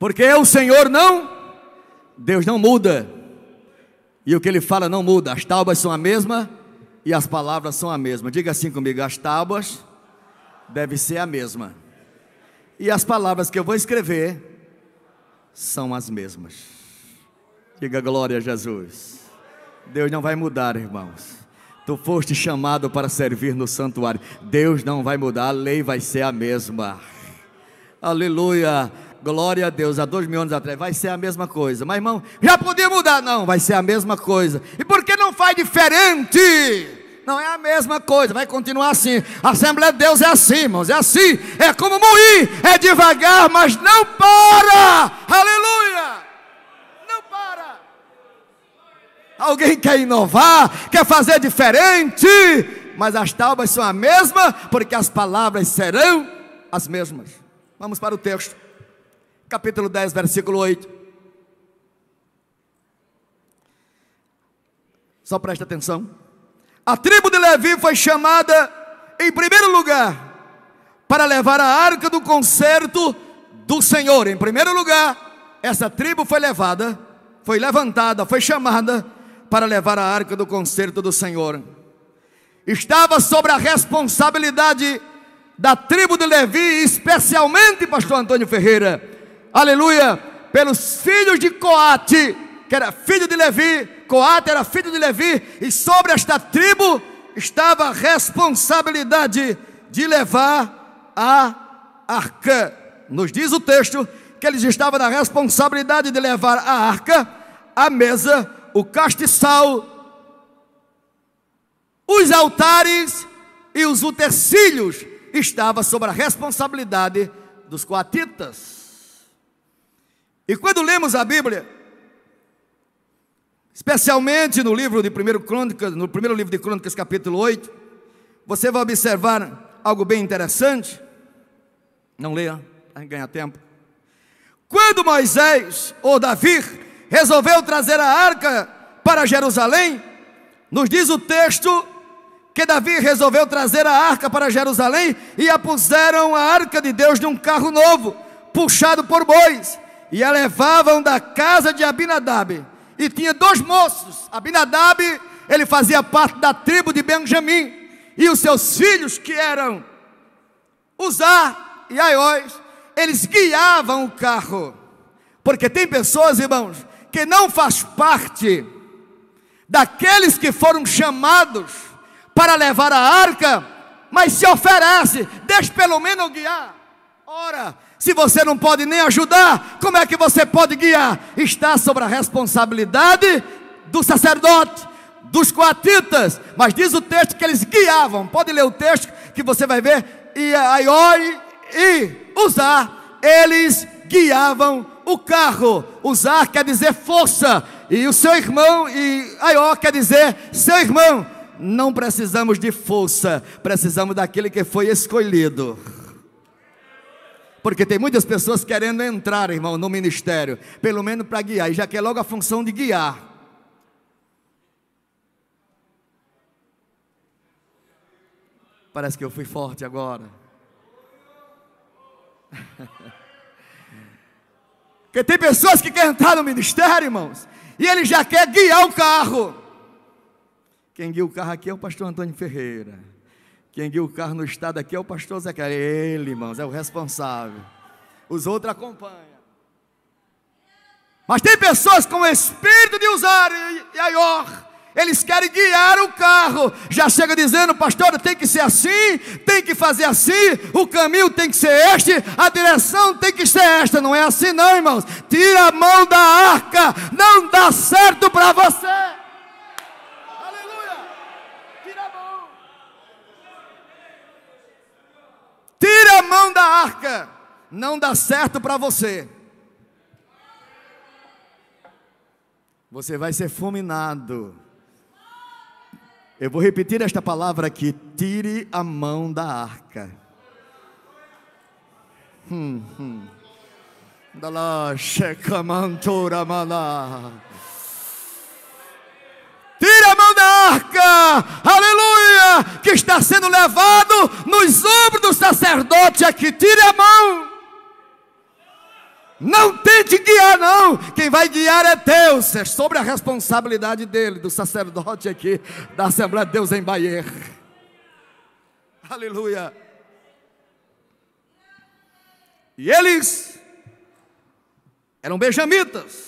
Speaker 1: Porque eu, o Senhor, não Deus não muda. E o que ele fala não muda. As tábuas são a mesma e as palavras são a mesma. Diga assim comigo: as tábuas deve ser a mesma. E as palavras que eu vou escrever são as mesmas. Diga glória a Jesus. Deus não vai mudar, irmãos. Tu foste chamado para servir no santuário. Deus não vai mudar, a lei vai ser a mesma. Aleluia. Glória a Deus, há dois mil anos atrás, vai ser a mesma coisa. Mas, irmão, já podia mudar? Não, vai ser a mesma coisa. E por que não faz diferente? Não é a mesma coisa, vai continuar assim. A Assembleia de Deus é assim, irmãos, é assim. É como moir, é devagar, mas não para.
Speaker 2: Aleluia! Não para.
Speaker 1: Alguém quer inovar, quer fazer diferente, mas as taubas são a mesma, porque as palavras serão as mesmas. Vamos para o texto capítulo 10, versículo 8. Só presta atenção. A tribo de Levi foi chamada em primeiro lugar para levar a arca do concerto do Senhor. Em primeiro lugar, essa tribo foi levada, foi levantada, foi chamada para levar a arca do concerto do Senhor. Estava sobre a responsabilidade da tribo de Levi, especialmente pastor Antônio Ferreira, aleluia, pelos filhos de Coate, que era filho de Levi, Coate era filho de Levi, e sobre esta tribo estava a responsabilidade de levar a arca. Nos diz o texto que eles estavam na responsabilidade de levar a arca, a mesa, o castiçal, os altares e os utensílios estava sobre a responsabilidade dos coatitas. E quando lemos a Bíblia, especialmente no livro de 1 Crônicas, no primeiro livro de Crônicas, capítulo 8, você vai observar algo bem interessante. Não leia, para ganhar tempo. Quando Moisés ou Davi resolveu trazer a arca para Jerusalém, nos diz o texto que Davi resolveu trazer a arca para Jerusalém e a puseram a arca de Deus num carro novo, puxado por bois e a levavam da casa de Abinadab. E tinha dois moços. Abinadab, ele fazia parte da tribo de Benjamim, e os seus filhos, que eram Uzá e Aiós, eles guiavam o carro. Porque tem pessoas, irmãos, que não faz parte daqueles que foram chamados para levar a arca, mas se oferece, deixa pelo menos guiar. Ora, se você não pode nem ajudar, como é que você pode guiar? Está sobre a responsabilidade do sacerdote, dos coatitas. Mas diz o texto que eles guiavam. Pode ler o texto que você vai ver. E Aioi e usar, eles guiavam o carro. Usar quer dizer força. E o seu irmão, e Aió quer dizer seu irmão. Não precisamos de força, precisamos daquele que foi escolhido. Porque tem muitas pessoas querendo entrar, irmão, no ministério, pelo menos para guiar, e já quer é logo a função de guiar. Parece que eu fui forte agora. Porque tem pessoas que querem entrar no ministério, irmãos, e ele já quer guiar o carro. Quem guia o carro aqui é o pastor Antônio Ferreira. Quem guia o carro no estado aqui é o pastor Zequel. Ele, irmãos, é o responsável. Os outros acompanham. Mas tem pessoas com o espírito de usar e ó, Eles querem guiar o carro. Já chega dizendo, pastor, tem que ser assim, tem que fazer assim, o caminho tem que ser este, a direção tem que ser esta. Não é assim, não, irmãos. Tira a mão da arca, não dá certo para você. mão da arca, não dá certo para você. Você vai ser fulminado. Eu vou repetir esta palavra aqui: tire a mão da arca. Hum, hum. Dalache camantura a mão da arca, aleluia, que está sendo levado nos ombros do sacerdote aqui. Tire a mão. Não tente guiar, não. Quem vai guiar é Deus. É sobre a responsabilidade dele, do sacerdote aqui da Assembleia de Deus em Bahia. Aleluia. E eles eram benjamitas.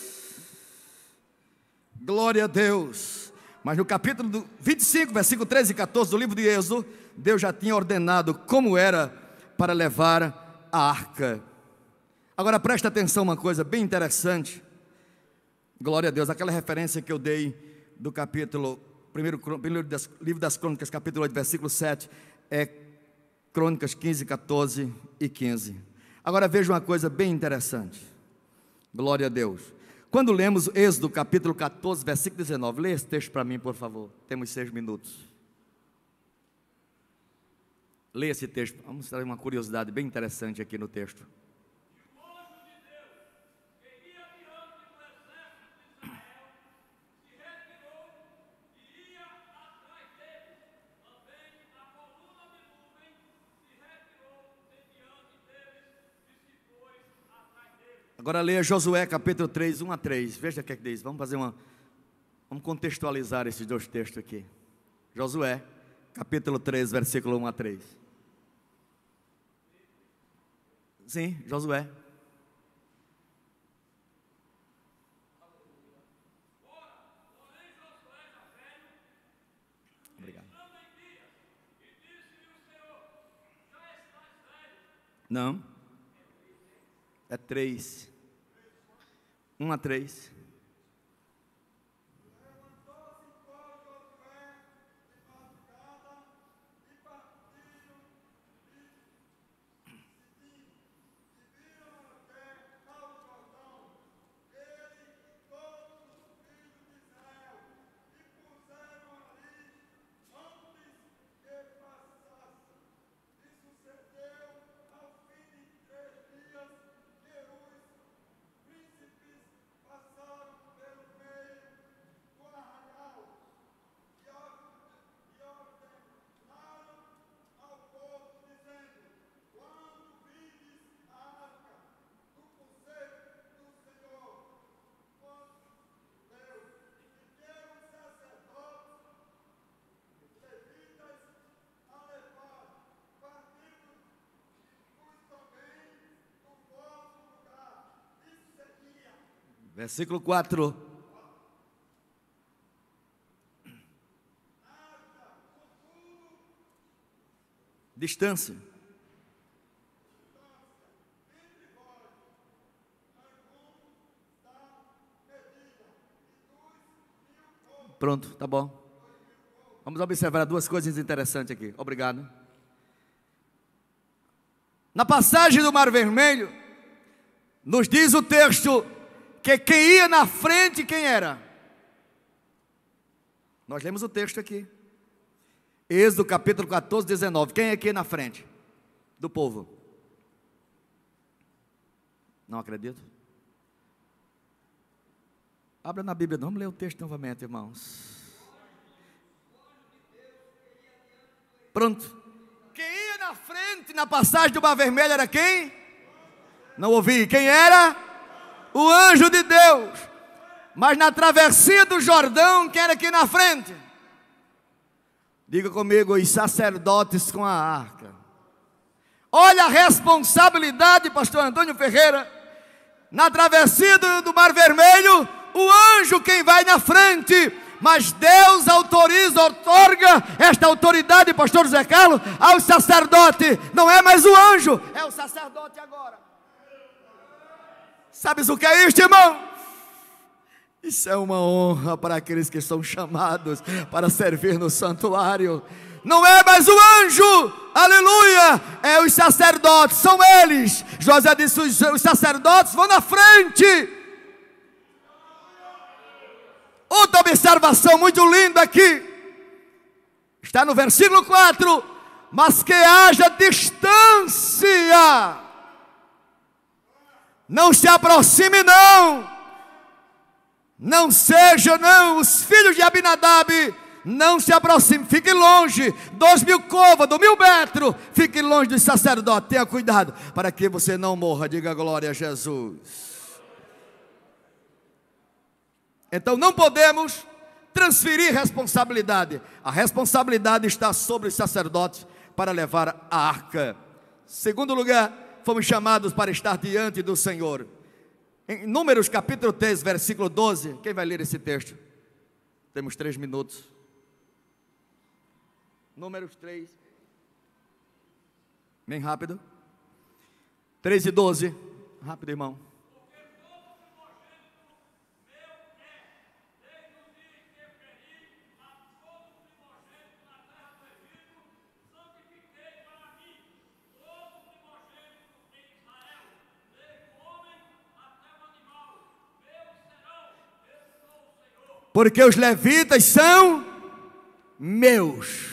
Speaker 1: Glória a Deus. Mas no capítulo 25, versículo 13 e 14 do livro de Êxodo, Deus já tinha ordenado como era para levar a arca. Agora presta atenção uma coisa bem interessante. Glória a Deus, aquela referência que eu dei do capítulo, primeiro, primeiro das, livro das Crônicas, capítulo 8, versículo 7, é Crônicas 15, 14 e 15. Agora veja uma coisa bem interessante. Glória a Deus. Quando lemos Êxodo capítulo 14, versículo 19, lê esse texto para mim, por favor. Temos seis minutos. Lê esse texto. Vamos trazer uma curiosidade bem interessante aqui no texto. Agora leia Josué capítulo 3, 1 a 3. Veja o que é que diz. Vamos fazer uma. Vamos contextualizar esses dois textos aqui. Josué, capítulo 3, versículo 1 a 3. Sim, Josué. Obrigado. Não. É três. 1 a 3. Versículo 4. Distância. Pronto, tá bom. Vamos observar duas coisas interessantes aqui. Obrigado. Na passagem do Mar Vermelho, nos diz o texto que quem ia na frente, quem era? Nós lemos o texto aqui. Êxodo capítulo 14, 19. Quem é que ia na frente? Do povo. Não acredito. Abra na Bíblia, vamos ler o texto novamente, irmãos. Pronto. Quem ia na frente na passagem do Mar Vermelho era quem? Não ouvi. Quem era? o anjo de Deus. Mas na travessia do Jordão, quem era aqui na frente? Diga comigo, os sacerdotes com a arca. Olha a responsabilidade, pastor Antônio Ferreira. Na travessia do, do Mar Vermelho, o anjo quem vai na frente. Mas Deus autoriza, otorga esta autoridade, pastor José Carlos, ao sacerdote. Não é mais o anjo, é o sacerdote agora. Sabes o que é isto, irmão? Isso é uma honra para aqueles que são chamados para servir no santuário. Não é mais o anjo, aleluia, é os sacerdotes, são eles. José disse: os sacerdotes vão na frente. Outra observação muito linda aqui, está no versículo 4: Mas que haja distância não se aproxime, não. Não seja, não. Os filhos de Abinadab, não se aproxime. Fique longe. Dois mil covas, do mil metros. Fique longe do sacerdote. Tenha cuidado para que você não morra. Diga glória a Jesus. Então não podemos transferir responsabilidade. A responsabilidade está sobre os sacerdotes para levar a arca. Segundo lugar, fomos chamados para estar diante do Senhor. Em Números capítulo 3, versículo 12, quem vai ler esse texto? Temos três minutos. Números 3, bem rápido. 13 e 12, rápido, irmão. porque os levitas são meus.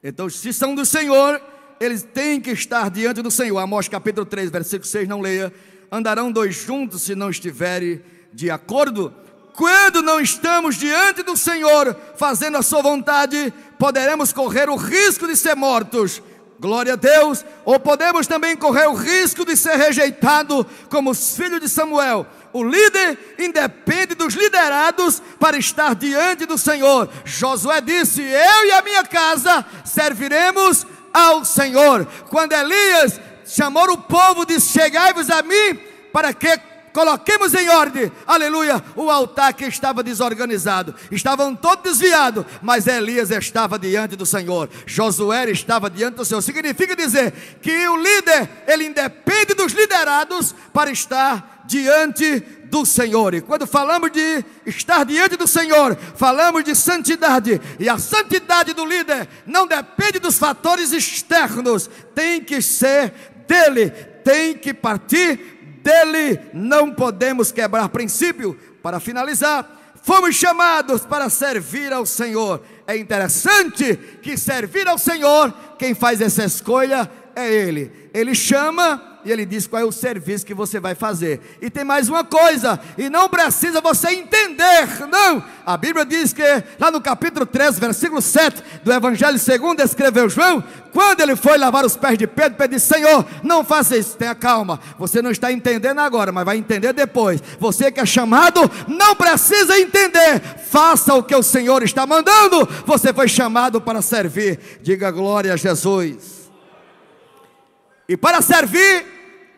Speaker 1: Então, se são do Senhor, eles têm que estar diante do Senhor. Amós capítulo 3, versículo 6, não leia. Andarão dois juntos se não estiverem de acordo. Quando não estamos diante do Senhor, fazendo a sua vontade, poderemos correr o risco de ser mortos Glória a Deus. Ou podemos também correr o risco de ser rejeitado como os filhos de Samuel. O líder independe dos liderados para estar diante do Senhor. Josué disse: Eu e a minha casa serviremos ao Senhor. Quando Elias chamou o povo, disse: Chegai-vos a mim, para que coloquemos em ordem, aleluia, o altar que estava desorganizado. Estavam todos desviados, mas Elias estava diante do Senhor. Josué estava diante do Senhor. Significa dizer que o líder, ele independe dos liderados para estar diante do Senhor. E quando falamos de estar diante do Senhor, falamos de santidade. E a santidade do líder não depende dos fatores externos, tem que ser dele, tem que partir dele não podemos quebrar princípio. Para finalizar, fomos chamados para servir ao Senhor. É interessante que servir ao Senhor, quem faz essa escolha é Ele. Ele chama e ele diz qual é o serviço que você vai fazer. E tem mais uma coisa, e não precisa você entender, não. A Bíblia diz que, lá no capítulo 3, versículo 7 do Evangelho segundo escreveu João, quando ele foi lavar os pés de Pedro, Pedro disse: Senhor, não faça isso, tenha calma. Você não está entendendo agora, mas vai entender depois. Você que é chamado, não precisa entender. Faça o que o Senhor está mandando. Você foi chamado para servir. Diga glória a Jesus. E para servir,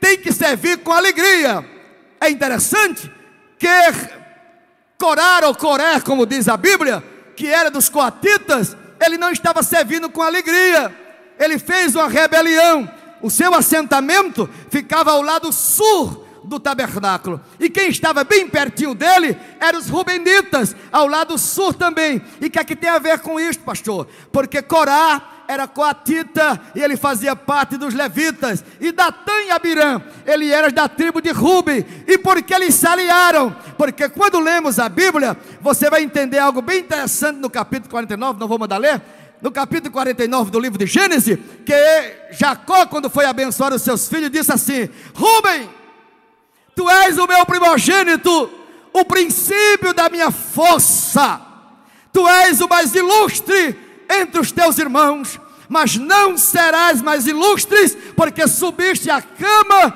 Speaker 1: tem que servir com alegria. É interessante que corar ou Coré, como diz a Bíblia, que era dos coatitas, ele não estava servindo com alegria. Ele fez uma rebelião. O seu assentamento ficava ao lado sul do tabernáculo. E quem estava bem pertinho dele eram os Rubenitas ao lado sul também. E o que é que tem a ver com isto, pastor? Porque corar era coatita e ele fazia parte dos levitas. E Datã e Abirã, ele era da tribo de Rubi. E por que eles se aliaram? Porque quando lemos a Bíblia, você vai entender algo bem interessante no capítulo 49, não vou mandar ler. No capítulo 49 do livro de Gênesis, que Jacó, quando foi abençoar os seus filhos, disse assim: Rubem, tu és o meu primogênito, o princípio da minha força, tu és o mais ilustre entre os teus irmãos, mas não serás mais ilustres, porque subiste à cama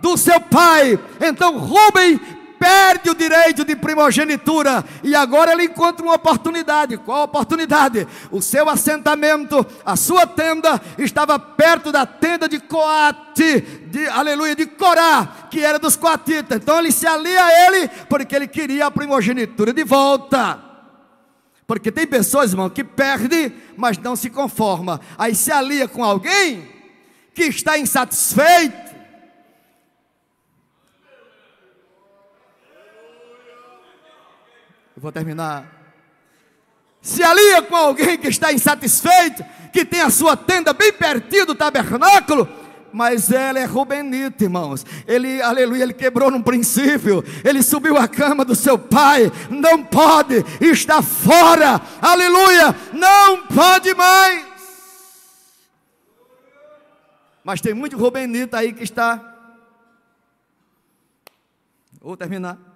Speaker 1: do seu pai. Então Rubem perde o direito de primogenitura e agora ele encontra uma oportunidade. Qual oportunidade? O seu assentamento, a sua tenda estava perto da tenda de Coate, de aleluia, de Corá, que era dos coatitas. Então ele se alia a ele porque ele queria a primogenitura de volta. Porque tem pessoas, irmão, que perde, mas não se conforma. Aí se alia com alguém que está insatisfeito. Eu vou terminar. Se alia com alguém que está insatisfeito, que tem a sua tenda bem pertinho do tabernáculo, mas ela é Rubenita, irmãos. Ele, aleluia, ele quebrou num princípio. Ele subiu a cama do seu pai. Não pode, está fora. Aleluia, não pode mais. Mas tem muito Rubenita aí que está. Vou terminar.